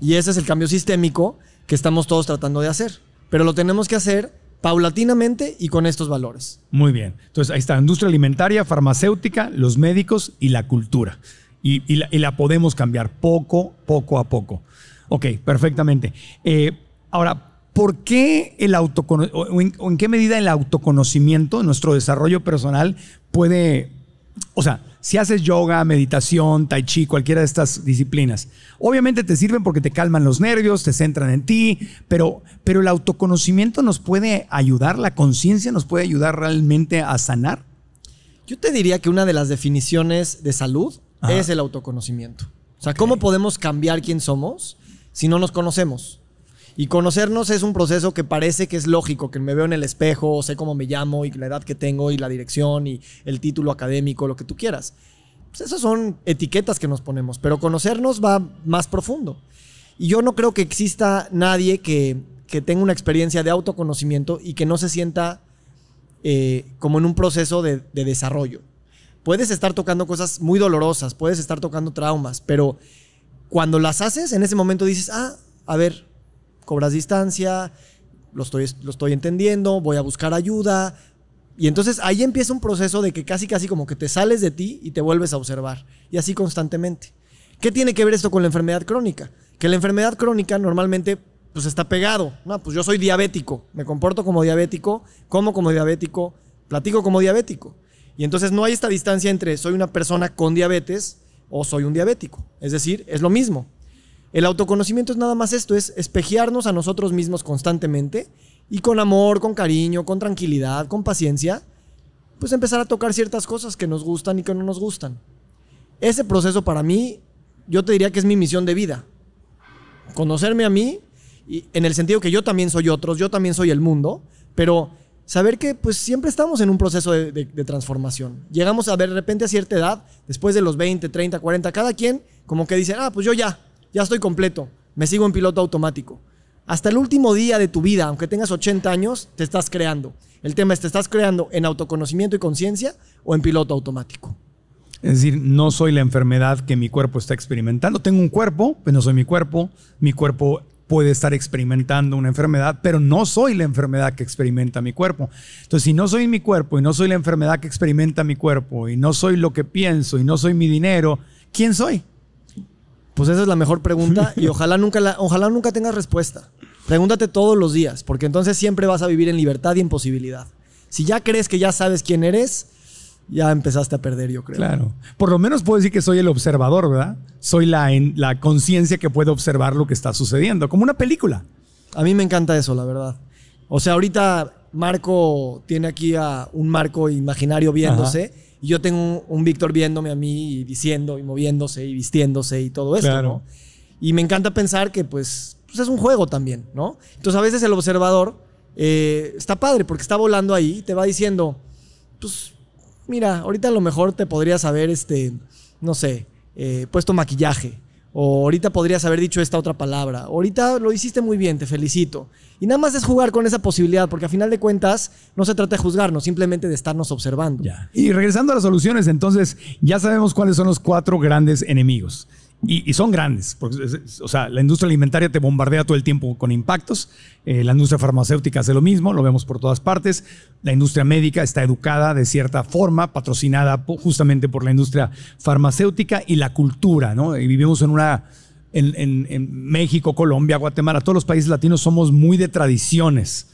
Y ese es el cambio sistémico que estamos todos tratando de hacer. Pero lo tenemos que hacer paulatinamente y con estos valores. Muy bien. Entonces ahí está, industria alimentaria, farmacéutica, los médicos y la cultura. Y, la, podemos cambiar poco, poco a poco. Ok, perfectamente. Eh, ahora, ¿por qué el autoconocimiento, o en qué medida el autoconocimiento, nuestro desarrollo personal, puede, o sea, si haces yoga, meditación, tai chi, cualquiera de estas disciplinas, obviamente te sirven porque te calman los nervios, te centran en ti, pero, pero el autoconocimiento nos puede ayudar, la conciencia nos puede ayudar realmente a sanar. Yo te diría que una de las definiciones de salud es el autoconocimiento. O sea, ¿cómo podemos cambiar quién somos si no nos conocemos? Y conocernos es un proceso que parece que es lógico, que me veo en el espejo, sé cómo me llamo y la edad que tengo y la dirección y el título académico, lo que tú quieras. Pues esas son etiquetas que nos ponemos, pero conocernos va más profundo. Y yo no creo que exista nadie que, que tenga una experiencia de autoconocimiento y que no se sienta eh, como en un proceso de, de desarrollo. Puedes estar tocando cosas muy dolorosas, puedes estar tocando traumas, pero cuando las haces, en ese momento dices, ah, a ver, cobras distancia, lo estoy, lo estoy entendiendo, voy a buscar ayuda. Y entonces ahí empieza un proceso de que casi, casi como que te sales de ti y te vuelves a observar. Y así constantemente. ¿Qué tiene que ver esto con la enfermedad crónica? Que la enfermedad crónica normalmente pues está pegado. No, pues yo soy diabético, me comporto como diabético, como como diabético, platico como diabético. Y entonces no hay esta distancia entre soy una persona con diabetes o soy un diabético. Es decir, es lo mismo. El autoconocimiento es nada más esto, es espejearnos a nosotros mismos constantemente y con amor, con cariño, con tranquilidad, con paciencia, pues empezar a tocar ciertas cosas que nos gustan y que no nos gustan. Ese proceso para mí, yo te diría que es mi misión de vida. Conocerme a mí, y en el sentido que yo también soy otros, yo también soy el mundo, pero saber que pues siempre estamos en un proceso de, de, transformación. Llegamos a ver de repente a cierta edad, después de los 20, 30, 40, cada quien como que dice, ah, pues yo ya, ya estoy completo, me sigo en piloto automático. Hasta el último día de tu vida, aunque tengas 80 años, te estás creando. El tema es, ¿te estás creando en autoconocimiento y conciencia o en piloto automático? Es decir, no soy la enfermedad que mi cuerpo está experimentando. Tengo un cuerpo, pero no soy mi cuerpo. Mi cuerpo puede estar experimentando una enfermedad, pero no soy la enfermedad que experimenta mi cuerpo. Entonces, si no soy mi cuerpo y no soy la enfermedad que experimenta mi cuerpo y no soy lo que pienso y no soy mi dinero, ¿quién soy? Pues esa es la mejor pregunta y ojalá nunca, ojalá nunca tengas respuesta. Pregúntate todos los días, porque entonces siempre vas a vivir en libertad y en posibilidad. Si ya crees que ya sabes quién eres, ya empezaste a perder, yo creo. Claro. Por lo menos puedo decir que soy el observador, ¿verdad? Soy la, la conciencia que puede observar lo que está sucediendo, como una película. A mí me encanta eso, la verdad. O sea, ahorita Marco tiene aquí a un Marco imaginario viéndose. Y yo tengo un, Víctor viéndome a mí y diciendo y moviéndose y vistiéndose y todo esto, ¿no? Y me encanta pensar que pues, pues, es un juego también, ¿no? Entonces a veces el observador eh, está padre porque está volando ahí y te va diciendo, pues mira, ahorita a lo mejor te podrías haber, este, no sé, eh, puesto maquillaje o ahorita podrías haber dicho esta otra palabra. Ahorita lo hiciste muy bien, te felicito. Y nada más es jugar con esa posibilidad, porque a final de cuentas no se trata de juzgarnos, simplemente de estarnos observando. Y regresando a las soluciones, entonces ya sabemos cuáles son los cuatro grandes enemigos. Y, son grandes. Porque, o sea, la industria alimentaria te bombardea todo el tiempo con impactos. Eh, la industria farmacéutica hace lo mismo, lo vemos por todas partes. La industria médica está educada de cierta forma, patrocinada justamente por la industria farmacéutica y la cultura, ¿no? Y vivimos en una. En, México, Colombia, Guatemala, todos los países latinos somos muy de tradiciones.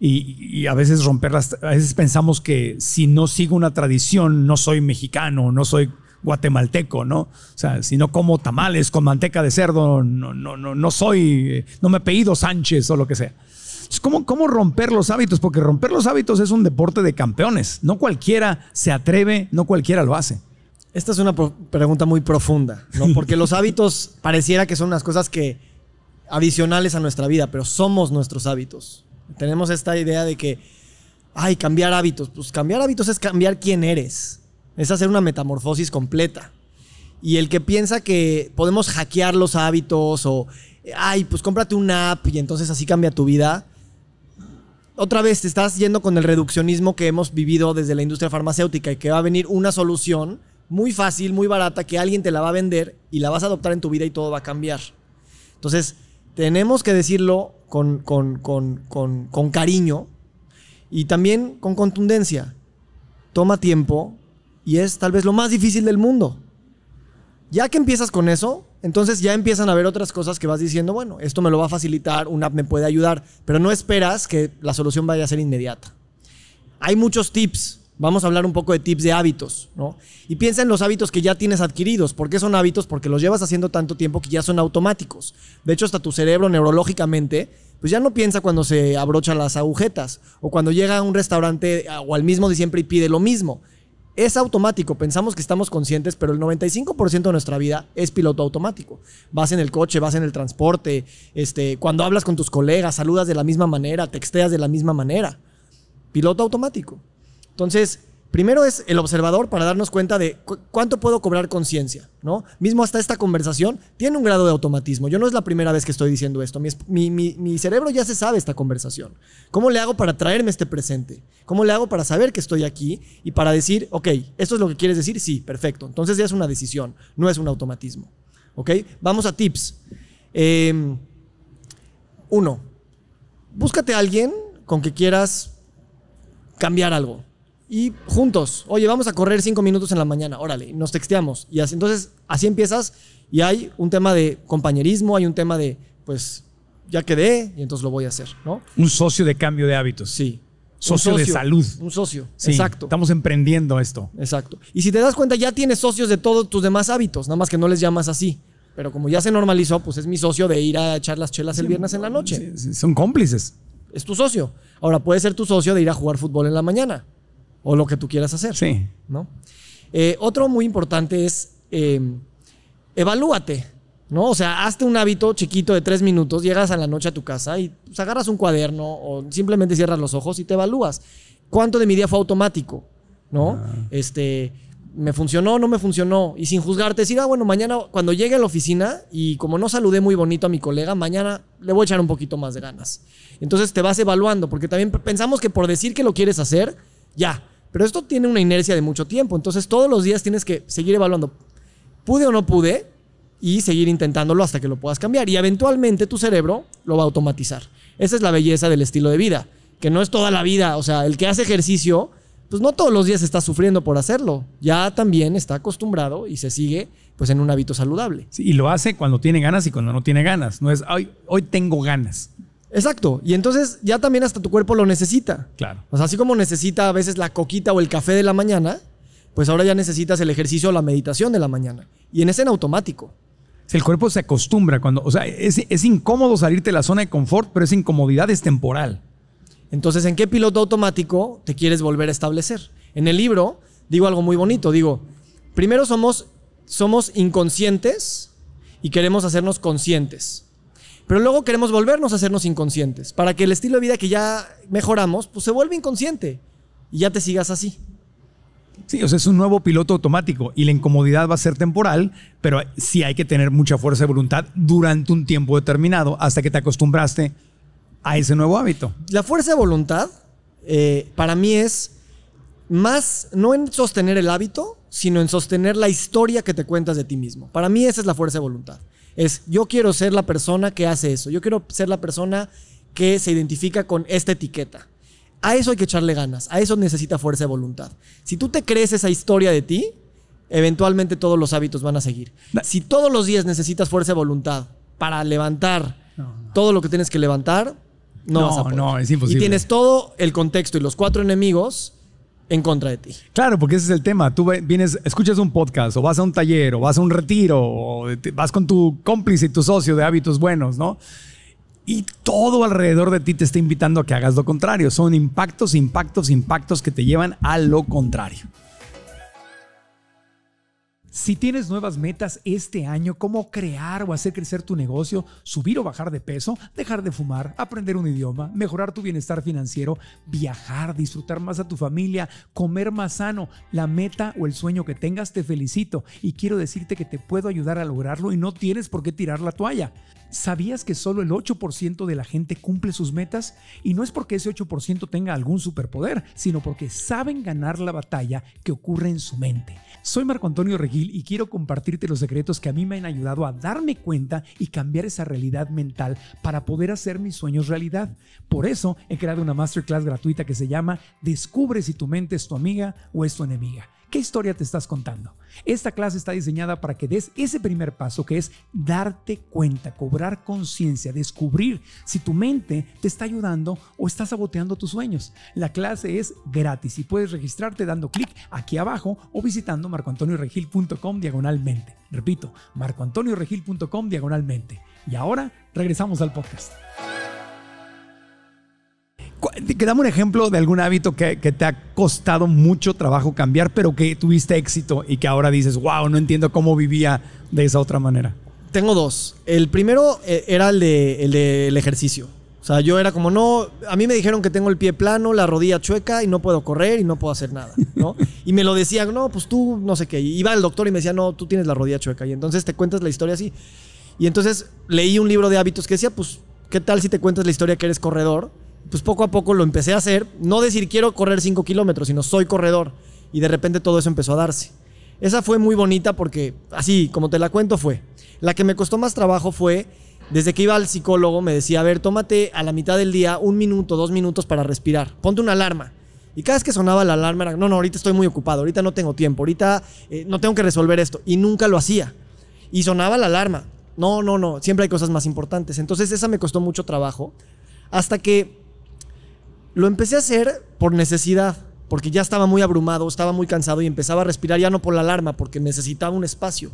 Y, y, a veces romperlas, a veces pensamos que si no sigo una tradición, no soy mexicano, no soy guatemalteco, ¿no? O sea, si no como tamales con manteca de cerdo, no, no, no, no soy, eh, no me he apellido Sánchez o lo que sea. Entonces, ¿cómo, ¿Cómo romper los hábitos? Porque romper los hábitos es un deporte de campeones. No cualquiera se atreve, no cualquiera lo hace. Esta es una pregunta muy profunda, ¿no? Porque los hábitos pareciera que son unas cosas que adicionales a nuestra vida, pero somos nuestros hábitos. Tenemos esta idea de que, ay, cambiar hábitos. Pues cambiar hábitos es cambiar quién eres es hacer una metamorfosis completa. Y el que piensa que podemos hackear los hábitos o, ay, pues cómprate una app y entonces así cambia tu vida. Otra vez te estás yendo con el reduccionismo que hemos vivido desde la industria farmacéutica y que va a venir una solución muy fácil, muy barata, que alguien te la va a vender y la vas a adoptar en tu vida y todo va a cambiar. Entonces, tenemos que decirlo con, con, con cariño y también con contundencia. Toma tiempo, y es tal vez lo más difícil del mundo. Ya que empiezas con eso, entonces ya empiezan a haber otras cosas que vas diciendo, bueno, esto me lo va a facilitar, una app me puede ayudar, pero no esperas que la solución vaya a ser inmediata. Hay muchos tips, vamos a hablar un poco de tips de hábitos, ¿no? Y piensa en los hábitos que ya tienes adquiridos, ¿por qué son hábitos? Porque los llevas haciendo tanto tiempo que ya son automáticos. De hecho, hasta tu cerebro neurológicamente pues ya no piensa cuando se abrochan las agujetas o cuando llega a un restaurante ah, o al mismo de siempre y pide lo mismo es automático. Pensamos que estamos conscientes, pero el 95% de nuestra vida es piloto automático. Vas en el coche, vas en el transporte, este, cuando hablas con tus colegas, saludas de la misma manera, texteas de la misma manera. Piloto automático. Entonces, Primero es el observador para darnos cuenta de cuánto puedo cobrar conciencia, ¿no? Mismo hasta esta conversación tiene un grado de automatismo. Yo no es la primera vez que estoy diciendo esto. Mi, cerebro ya se sabe esta conversación. ¿Cómo le hago para traerme este presente? ¿Cómo le hago para saber que estoy aquí y para decir, ok, esto es lo que quieres decir? Sí, perfecto. Entonces ya es una decisión, no es un automatismo. ¿Ok? Vamos a tips. Em, uno, búscate a alguien con que quieras cambiar algo y juntos, oye, vamos a correr cinco minutos en la mañana, órale, nos texteamos. Y así, entonces, así empiezas y hay un tema de compañerismo, hay un tema de, pues, ya quedé y entonces lo voy a hacer, ¿no? Un socio de cambio de hábitos. Sí. Socio, de salud. Un socio, exacto. Estamos emprendiendo esto. Exacto. Y si te das cuenta, ya tienes socios de todos tus demás hábitos, nada más que no les llamas así. Pero como ya se normalizó, pues es mi socio de ir a echar las chelas el viernes en la noche. son cómplices. Es tu socio. Ahora, puede ser tu socio de ir a jugar fútbol en la mañana o lo que tú quieras hacer. Sí. ¿no? Eh, otro muy importante es eh, evalúate. ¿no? O sea, hazte un hábito chiquito de tres minutos, llegas a la noche a tu casa y pues, agarras un cuaderno o simplemente cierras los ojos y te evalúas. ¿Cuánto de mi día fue automático? ¿No? Ah. Este, me funcionó, no me funcionó. Y sin juzgarte, decir, ah, bueno, mañana cuando llegue a la oficina y como no saludé muy bonito a mi colega, mañana le voy a echar un poquito más de ganas. Entonces te vas evaluando, porque también pensamos que por decir que lo quieres hacer, ya, pero esto tiene una inercia de mucho tiempo, entonces todos los días tienes que seguir evaluando, pude o no pude, y seguir intentándolo hasta que lo puedas cambiar. Y eventualmente tu cerebro lo va a automatizar. Esa es la belleza del estilo de vida, que no es toda la vida, o sea, el que hace ejercicio, pues no todos los días está sufriendo por hacerlo, ya también está acostumbrado y se sigue pues en un hábito saludable. Sí, y lo hace cuando tiene ganas y cuando no tiene ganas, no es hoy, hoy tengo ganas. Exacto. Y entonces ya también hasta tu cuerpo lo necesita. Claro. O sea, así como necesita a veces la coquita o el café de la mañana, pues ahora ya necesitas el ejercicio o la meditación de la mañana. Y en ese en automático. Si el cuerpo se acostumbra cuando, o sea, es, incómodo salirte de la zona de confort, pero esa incomodidad es temporal. Entonces, ¿en qué piloto automático te quieres volver a establecer? En el libro digo algo muy bonito, digo, primero somos, somos inconscientes y queremos hacernos conscientes. Pero luego queremos volvernos a hacernos inconscientes para que el estilo de vida que ya mejoramos pues se vuelva inconsciente y ya te sigas así. Sí, o sea, es un nuevo piloto automático y la incomodidad va a ser temporal, pero sí hay que tener mucha fuerza de voluntad durante un tiempo determinado hasta que te acostumbraste a ese nuevo hábito. La fuerza de voluntad eh, para mí es más no en sostener el hábito, sino en sostener la historia que te cuentas de ti mismo. Para mí esa es la fuerza de voluntad. Es yo quiero ser la persona que hace eso. Yo quiero ser la persona que se identifica con esta etiqueta. A eso hay que echarle ganas. A eso necesita fuerza de voluntad. Si tú te crees esa historia de ti, eventualmente todos los hábitos van a seguir. Si todos los días necesitas fuerza de voluntad para levantar todo lo que tienes que levantar, no, no, no es imposible. Y tienes todo el contexto y los cuatro enemigos en contra de ti. Claro, porque ese es el tema. Tú vienes, escuchas un podcast o vas a un taller o vas a un retiro o vas con tu cómplice y tu socio de hábitos buenos, ¿no? Y todo alrededor de ti te está invitando a que hagas lo contrario. Son impactos, impactos, impactos que te llevan a lo contrario. Si tienes nuevas metas este año, como crear o hacer crecer tu negocio, subir o bajar de peso, dejar de fumar, aprender un idioma, mejorar tu bienestar financiero, viajar, disfrutar más a tu familia, comer más sano, la meta o el sueño que tengas, te felicito y quiero decirte que te puedo ayudar a lograrlo y no tienes por qué tirar la toalla. ¿Sabías que solo el 8% de la gente cumple sus metas? Y no es porque ese 8% tenga algún superpoder, sino porque saben ganar la batalla que ocurre en su mente. Soy Marco Antonio Regil y quiero compartirte los secretos que a mí me han ayudado a darme cuenta y cambiar esa realidad mental para poder hacer mis sueños realidad. Por eso he creado una masterclass gratuita que se llama Descubre si tu mente es tu amiga o es tu enemiga ¿Qué historia te estás contando? Esta clase está diseñada para que des ese primer paso que es darte cuenta, cobrar conciencia, descubrir si tu mente te está ayudando o está saboteando tus sueños. La clase es gratis y puedes registrarte dando clic aquí abajo o visitando marcoantonioregil.com diagonalmente. Repito, marcoantonioregil.com diagonalmente. Y ahora regresamos al podcast. Dame un ejemplo de algún hábito que, te ha costado mucho trabajo cambiar, pero que tuviste éxito y que ahora dices, wow, no entiendo cómo vivía de esa otra manera. Tengo dos. El primero eh, era el del de, el de ejercicio. O sea, yo era como, no, a mí me dijeron que tengo el pie plano, la rodilla chueca y no puedo correr y no puedo hacer nada, ¿no? Y me lo decían, no, pues tú no sé qué. iba al doctor y me decía, no, tú tienes la rodilla chueca. Y entonces te cuentas la historia así. Y entonces leí un libro de hábitos que decía, pues, ¿qué tal si te cuentas la historia que eres corredor? pues poco a poco lo empecé a hacer. No decir quiero correr 5 kilómetros, sino soy corredor. Y de repente todo eso empezó a darse. Esa fue muy bonita porque, así como te la cuento, fue. La que me costó más trabajo fue, desde que iba al psicólogo, me decía, a ver, tómate a la mitad del día un minuto, dos minutos para respirar. Ponte una alarma. Y cada vez que sonaba la alarma era, no, no, ahorita estoy muy ocupado, ahorita no tengo tiempo, ahorita eh, no tengo que resolver esto. Y nunca lo hacía. Y sonaba la alarma. No, no, no, siempre hay cosas más importantes. Entonces esa me costó mucho trabajo. Hasta que lo empecé a hacer por necesidad, porque ya estaba muy abrumado, estaba muy cansado y empezaba a respirar ya no por la alarma, porque necesitaba un espacio.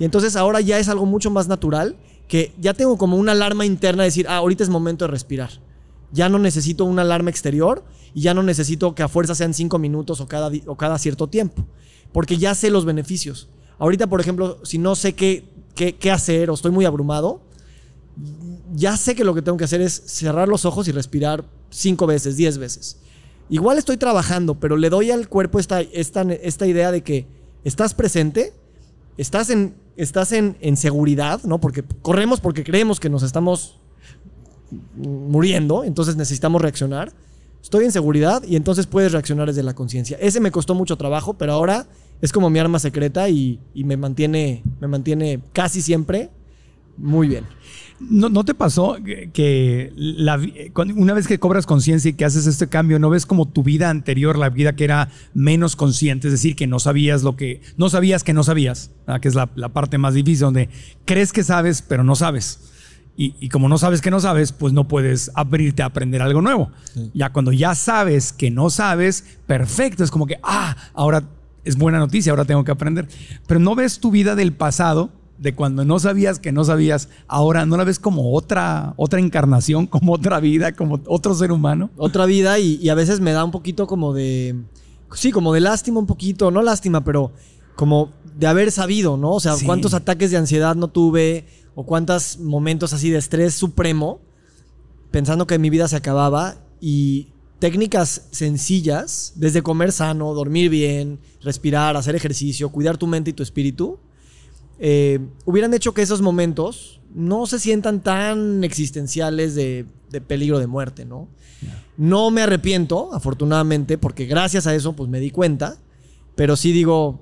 Y entonces ahora ya es algo mucho más natural, que ya tengo como una alarma interna de decir, ah, ahorita es momento de respirar. Ya no necesito una alarma exterior y ya no necesito que a fuerza sean cinco minutos o cada, o cada cierto tiempo, porque ya sé los beneficios. Ahorita, por ejemplo, si no sé qué, qué, qué hacer o estoy muy abrumado, ya sé que lo que tengo que hacer es cerrar los ojos y respirar cinco veces, diez veces. Igual estoy trabajando, pero le doy al cuerpo esta, esta, idea de que estás presente, estás en, estás en, seguridad, ¿no? Porque corremos porque creemos que nos estamos muriendo, entonces necesitamos reaccionar. Estoy en seguridad y entonces puedes reaccionar desde la conciencia. Ese me costó mucho trabajo, pero ahora es como mi arma secreta y, me, mantiene, me mantiene casi siempre muy bien. ¿No, te pasó que una vez que cobras conciencia y que haces este cambio, no ves como tu vida anterior, la vida que era menos consciente, es decir, que no sabías lo que, no sabías que no sabías, que es la, parte más difícil, donde crees que sabes, pero no sabes. Y, como no sabes que no sabes, pues no puedes abrirte a aprender algo nuevo. Ya cuando ya sabes que no sabes, perfecto, es como que, ah, ahora es buena noticia, ahora tengo que aprender. Pero no ves tu vida del pasado de cuando no sabías que no sabías, ahora no la ves como otra, otra encarnación, como otra vida, como otro ser humano. Otra vida y, a veces me da un poquito como de, sí, como de lástima un poquito, no lástima, pero como de haber sabido, ¿no? O sea, cuántos ataques de ansiedad no tuve o cuántos momentos así de estrés supremo pensando que mi vida se acababa y técnicas sencillas, desde comer sano, dormir bien, respirar, hacer ejercicio, cuidar tu mente y tu espíritu, eh, hubieran hecho que esos momentos no se sientan tan existenciales de, peligro de muerte, ¿no? No me arrepiento, afortunadamente, porque gracias a eso pues me di cuenta, pero sí digo,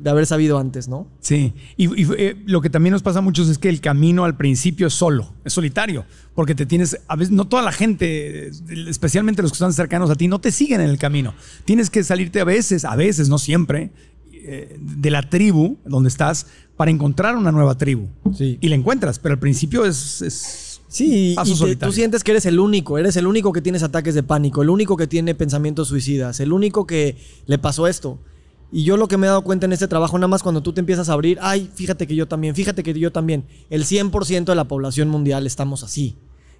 de haber sabido antes, ¿no? Sí, y, eh, lo que también nos pasa a muchos es que el camino al principio es solo, es solitario, porque te tienes, a veces, no toda la gente, especialmente los que están cercanos a ti, no te siguen en el camino. Tienes que salirte a veces, a veces, no siempre, eh, de la tribu donde estás para encontrar una nueva tribu. Y la encuentras, pero al principio es, Sí, y tú sientes que eres el único, eres el único que tienes ataques de pánico, el único que tiene pensamientos suicidas, el único que le pasó esto. Y yo lo que me he dado cuenta en este trabajo, nada más cuando tú te empiezas a abrir, ay, fíjate que yo también, fíjate que yo también, el 100% de la población mundial estamos así.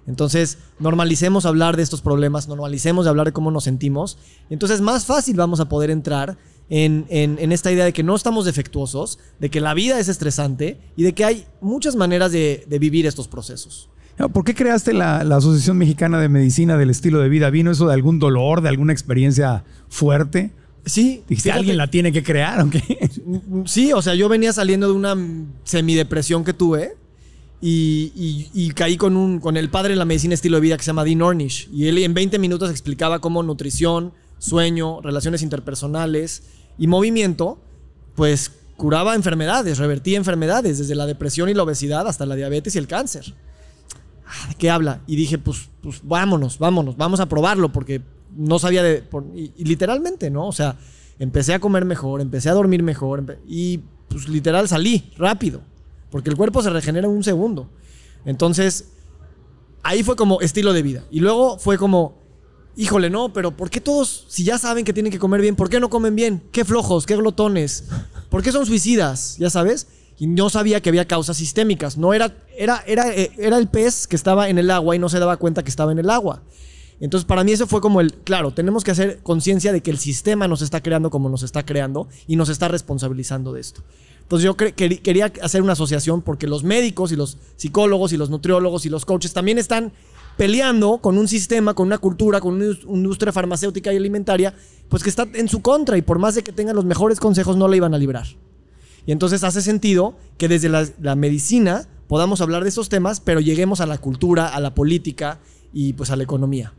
Entonces, normalicemos hablar de estos problemas, normalicemos de hablar de cómo nos sentimos. Entonces, más fácil vamos a poder entrar en, esta idea de que no estamos defectuosos, de que la vida es estresante y de que hay muchas maneras de, vivir estos procesos. ¿Por qué creaste la, Asociación Mexicana de Medicina del Estilo de Vida? ¿Vino eso de algún dolor, de alguna experiencia fuerte? Sí. Dijiste, alguien la tiene que crear, aunque Sí, o sea, yo venía saliendo de una semidepresión que tuve y, caí con, un, con el padre de la medicina estilo de vida que se llama Dean Ornish. Y él en 20 minutos explicaba cómo nutrición, sueño, relaciones interpersonales y movimiento, pues curaba enfermedades, revertía enfermedades, desde la depresión y la obesidad hasta la diabetes y el cáncer. Ah, ¿De qué habla? Y dije, pues, pues, vámonos, vámonos, vamos a probarlo, porque no sabía de... y, literalmente, ¿no? O sea, empecé a comer mejor, empecé a dormir mejor, y pues literal salí rápido, porque el cuerpo se regenera en un segundo. Entonces, ahí fue como estilo de vida. Y luego fue como híjole, no, pero ¿por qué todos, si ya saben que tienen que comer bien, ¿por qué no comen bien? ¿Qué flojos? ¿Qué glotones? ¿Por qué son suicidas? ¿Ya sabes? Y no sabía que había causas sistémicas. No era, era, era, eh, era el pez que estaba en el agua y no se daba cuenta que estaba en el agua. Entonces, para mí eso fue como el, claro, tenemos que hacer conciencia de que el sistema nos está creando como nos está creando y nos está responsabilizando de esto. Entonces, yo quería hacer una asociación porque los médicos y los psicólogos y los nutriólogos y los coaches también están peleando con un sistema, con una cultura, con una industria farmacéutica y alimentaria, pues que está en su contra y por más de que tengan los mejores consejos no la iban a librar. Y entonces hace sentido que desde la, medicina podamos hablar de esos temas, pero lleguemos a la cultura, a la política y pues a la economía.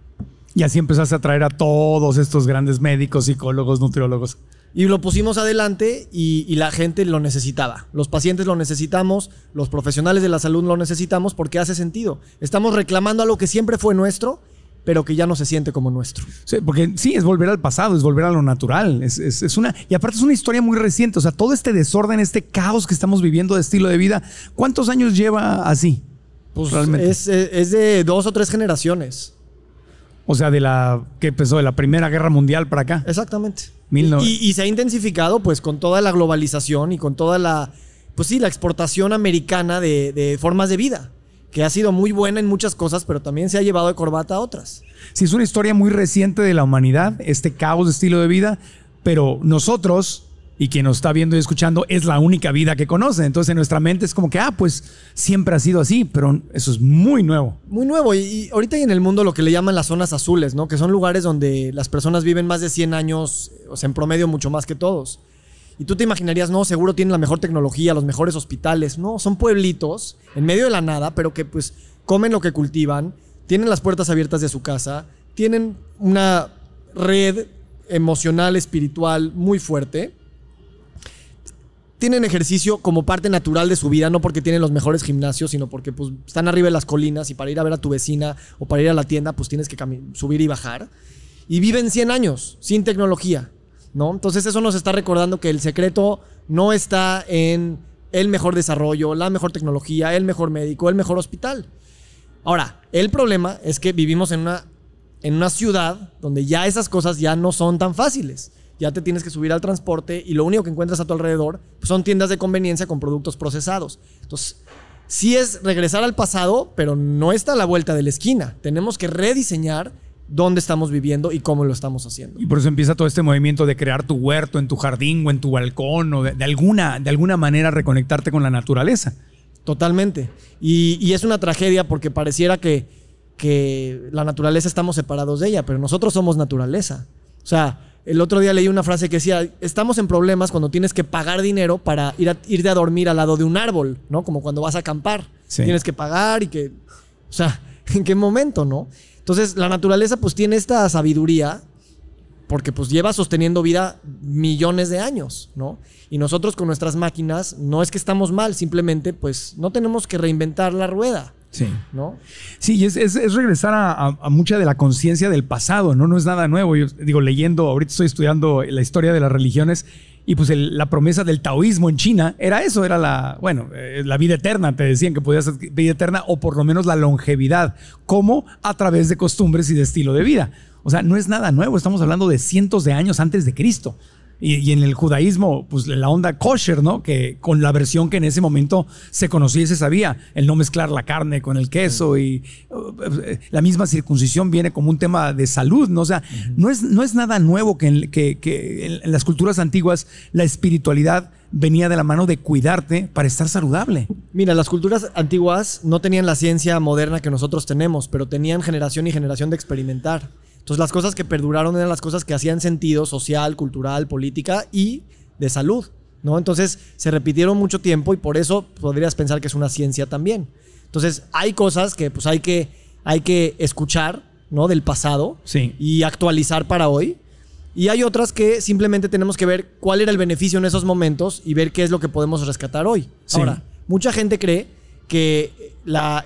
Y así empezaste a traer a todos estos grandes médicos, psicólogos, nutriólogos. Y lo pusimos adelante y, la gente lo necesitaba. Los pacientes lo necesitamos, los profesionales de la salud lo necesitamos porque hace sentido. Estamos reclamando algo que siempre fue nuestro, pero que ya no se siente como nuestro. porque sí, es volver al pasado, es volver a lo natural. Es, una, y aparte es una historia muy reciente. O sea, todo este desorden, este caos que estamos viviendo de estilo de vida, ¿cuántos años lleva así? Pues Es, es de dos o tres generaciones. O sea, de la que empezó de la Primera Guerra Mundial para acá. Exactamente. y, se ha intensificado pues con toda la globalización y con toda la, pues sí, la exportación americana de, de, formas de vida, que ha sido muy buena en muchas cosas, pero también se ha llevado de corbata a otras. Sí, es una historia muy reciente de la humanidad, este caos de estilo de vida, pero nosotros y quien nos está viendo y escuchando es la única vida que conoce. Entonces en nuestra mente es como que, ah, pues siempre ha sido así, pero eso es muy nuevo. Muy nuevo. Y, ahorita hay en el mundo lo que le llaman las zonas azules, ¿no? Que son lugares donde las personas viven más de 100 años, eh, o sea, en promedio mucho más que todos. Y tú te imaginarías, no, seguro tienen la mejor tecnología, los mejores hospitales. No, son pueblitos en medio de la nada, pero que pues comen lo que cultivan, tienen las puertas abiertas de su casa, tienen una red emocional, espiritual muy fuerte tienen ejercicio como parte natural de su vida, no porque tienen los mejores gimnasios, sino porque pues, están arriba de las colinas y para ir a ver a tu vecina o para ir a la tienda, pues tienes que subir y bajar. Y viven 100 años sin tecnología, ¿no? Entonces eso nos está recordando que el secreto no está en el mejor desarrollo, la mejor tecnología, el mejor médico, el mejor hospital. Ahora, el problema es que vivimos en una, en una ciudad donde ya esas cosas ya no son tan fáciles ya te tienes que subir al transporte y lo único que encuentras a tu alrededor pues, son tiendas de conveniencia con productos procesados. Entonces, sí es regresar al pasado, pero no está a la vuelta de la esquina. Tenemos que rediseñar dónde estamos viviendo y cómo lo estamos haciendo. Y por eso empieza todo este movimiento de crear tu huerto en tu jardín o en tu balcón o de, alguna, de alguna manera reconectarte con la naturaleza. Totalmente. Y, es una tragedia porque pareciera que, que la naturaleza estamos separados de ella, pero nosotros somos naturaleza. O sea, el otro día leí una frase que decía, estamos en problemas cuando tienes que pagar dinero para ir irte a dormir al lado de un árbol, ¿no? Como cuando vas a acampar. Tienes que pagar y que... O sea, ¿en qué momento, no? Entonces, la naturaleza pues tiene esta sabiduría porque pues lleva sosteniendo vida millones de años, ¿no? Y nosotros con nuestras máquinas no es que estamos mal, simplemente pues no tenemos que reinventar la rueda. Sí. ¿No? Sí, es, regresar a, mucha de la conciencia del pasado, ¿no? No es nada nuevo. Yo digo, leyendo, ahorita estoy estudiando la historia de las religiones y pues la promesa del taoísmo en China era eso, era la, bueno, eh, la vida eterna, te decían que podías ser vida eterna o por lo menos la longevidad, como a través de costumbres y de estilo de vida. O sea, no es nada nuevo, estamos hablando de cientos de años antes de Cristo. Y, en el judaísmo, pues la onda kosher, ¿no? Que con la versión que en ese momento se conocía y se sabía, el no mezclar la carne con el queso y eh, la misma circuncisión viene como un tema de salud, ¿no? O sea, no, es, no es nada nuevo que, que en las culturas antiguas la espiritualidad venía de la mano de cuidarte para estar saludable. Mira, las culturas antiguas no tenían la ciencia moderna que nosotros tenemos, pero tenían generación y generación de experimentar. Entonces las cosas que perduraron eran las cosas que hacían sentido social, cultural, política y de salud. ¿no? Entonces se repitieron mucho tiempo y por eso podrías pensar que es una ciencia también. Entonces hay cosas que pues hay que, hay que escuchar ¿no? del pasado y actualizar para hoy. Y hay otras que simplemente tenemos que ver cuál era el beneficio en esos momentos y ver qué es lo que podemos rescatar hoy. Ahora, mucha gente cree que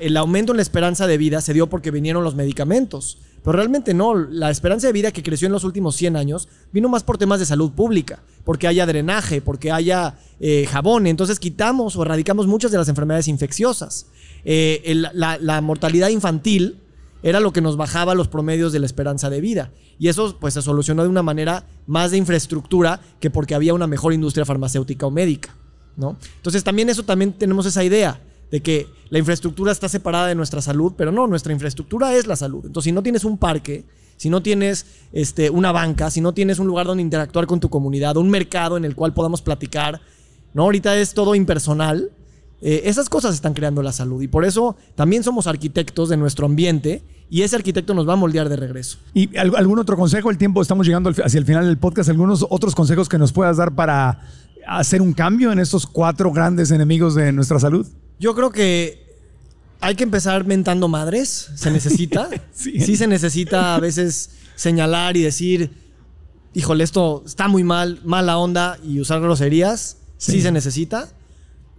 el aumento en la esperanza de vida se dio porque vinieron los medicamentos. Pero realmente no, la esperanza de vida que creció en los últimos 100 años vino más por temas de salud pública, porque haya drenaje, porque haya eh, jabón, entonces quitamos o erradicamos muchas de las enfermedades infecciosas. Eh, la, mortalidad infantil era lo que nos bajaba los promedios de la esperanza de vida. Y eso pues se solucionó de una manera más de infraestructura que porque había una mejor industria farmacéutica o médica. ¿no? Entonces también eso también tenemos esa idea de que la infraestructura está separada de nuestra salud, pero no, nuestra infraestructura es la salud. Entonces, si no tienes un parque, si no tienes este, una banca, si no tienes un lugar donde interactuar con tu comunidad, un mercado en el cual podamos platicar, ¿no? Ahorita es todo impersonal. Eh, esas cosas están creando la salud y por eso también somos arquitectos de nuestro ambiente y ese arquitecto nos va a moldear de regreso. ¿Y algún otro consejo? El tiempo, estamos llegando hacia el final del podcast. ¿Algunos otros consejos que nos puedas dar para hacer un cambio en estos cuatro grandes enemigos de nuestra salud? Yo creo que hay que empezar mentando madres. Se necesita. sí. se necesita a veces señalar y decir, híjole, esto está muy mal, mala onda y usar groserías. Sí, se necesita.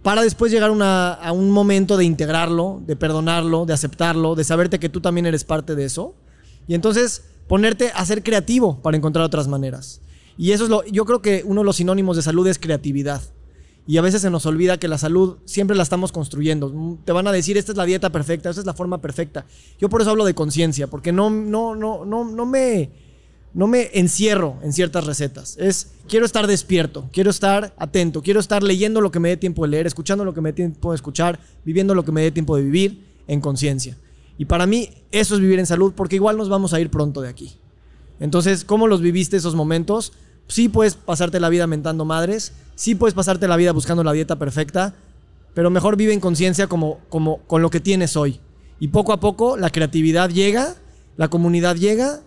Para después llegar a un momento de integrarlo, de perdonarlo, de aceptarlo, de saberte que tú también eres parte de eso. Y entonces ponerte a ser creativo para encontrar otras maneras. Y eso es lo, yo creo que uno de los sinónimos de salud es creatividad. Y a veces se nos olvida que la salud siempre la estamos construyendo. Mm, te van a decir, esta es la dieta perfecta, esta es la forma perfecta. Yo por eso hablo de conciencia, porque no, no, no, no, no me, no me encierro en ciertas recetas. Es, quiero estar despierto, quiero estar atento, quiero estar leyendo lo que me dé tiempo de leer, escuchando lo que me dé tiempo de escuchar, viviendo lo que me dé tiempo de vivir en conciencia. Y para mí eso es vivir en salud, porque igual nos vamos a ir pronto de aquí. Entonces, ¿cómo los viviste esos momentos? Sí puedes pasarte la vida mentando madres, sí puedes pasarte la vida buscando la dieta perfecta, pero mejor vive en conciencia como, como con lo que tienes hoy. Y poco a poco la creatividad llega, la comunidad llega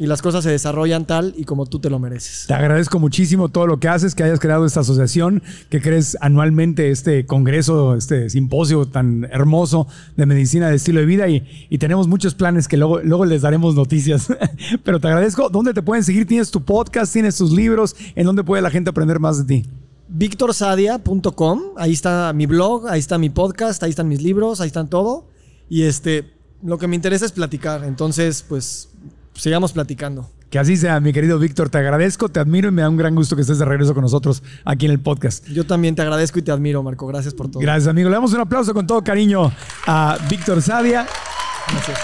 y las cosas se desarrollan tal y como tú te lo mereces. Te agradezco muchísimo todo lo que haces, que hayas creado esta asociación, que crees anualmente este congreso, este simposio tan hermoso de medicina de estilo de vida y, tenemos muchos planes que luego, luego les daremos noticias. Pero te agradezco. ¿Dónde te pueden seguir? ¿Tienes tu podcast? ¿Tienes tus libros? ¿En dónde puede la gente aprender más de ti? victorsadia.com, ahí está mi blog, ahí está mi podcast, ahí están mis libros, ahí están todo. Y este, lo que me interesa es platicar. Entonces, pues sigamos platicando. Que así sea, mi querido Víctor. Te agradezco, te admiro y me da un gran gusto que estés de regreso con nosotros aquí en el podcast. Yo también te agradezco y te admiro, Marco. Gracias por todo. Gracias, amigo. Le damos un aplauso con todo cariño a Víctor Sadia. Gracias.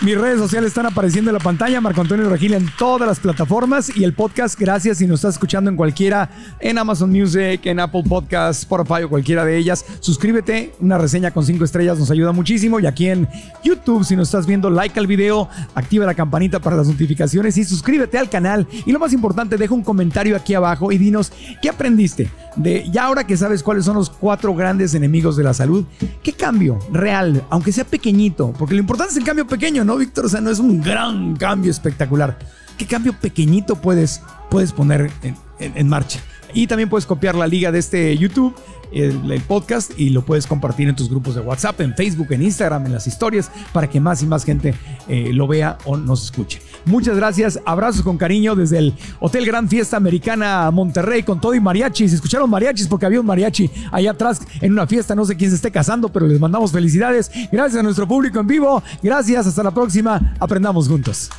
Mis redes sociales están apareciendo en la pantalla, Marco Antonio Regil en todas las plataformas y el podcast, gracias si nos estás escuchando en cualquiera, en Amazon Music, en Apple Podcasts, Spotify o cualquiera de ellas. Suscríbete, una reseña con cinco estrellas nos ayuda muchísimo y aquí en YouTube, si nos estás viendo, like al video, activa la campanita para las notificaciones y suscríbete al canal. Y lo más importante, deja un comentario aquí abajo y dinos qué aprendiste de ya ahora que sabes cuáles son los cuatro grandes enemigos de la salud, ¿qué cambio real, aunque sea pequeñito? Porque lo importante es el cambio pequeño, ¿no, Víctor? O sea, no es un gran cambio espectacular. ¿Qué cambio pequeñito puedes, puedes poner en, marcha? Y también puedes copiar la liga de este YouTube, el, podcast, y lo puedes compartir en tus grupos de WhatsApp, en Facebook, en Instagram, en las historias, para que más y más gente eh, lo vea o nos escuche. Muchas gracias. Abrazos con cariño desde el Hotel Gran Fiesta Americana Monterrey con todo y mariachis. Escucharon mariachis porque había un mariachi allá atrás en una fiesta. No sé quién se esté casando, pero les mandamos felicidades. Gracias a nuestro público en vivo. Gracias. Hasta la próxima. Aprendamos juntos.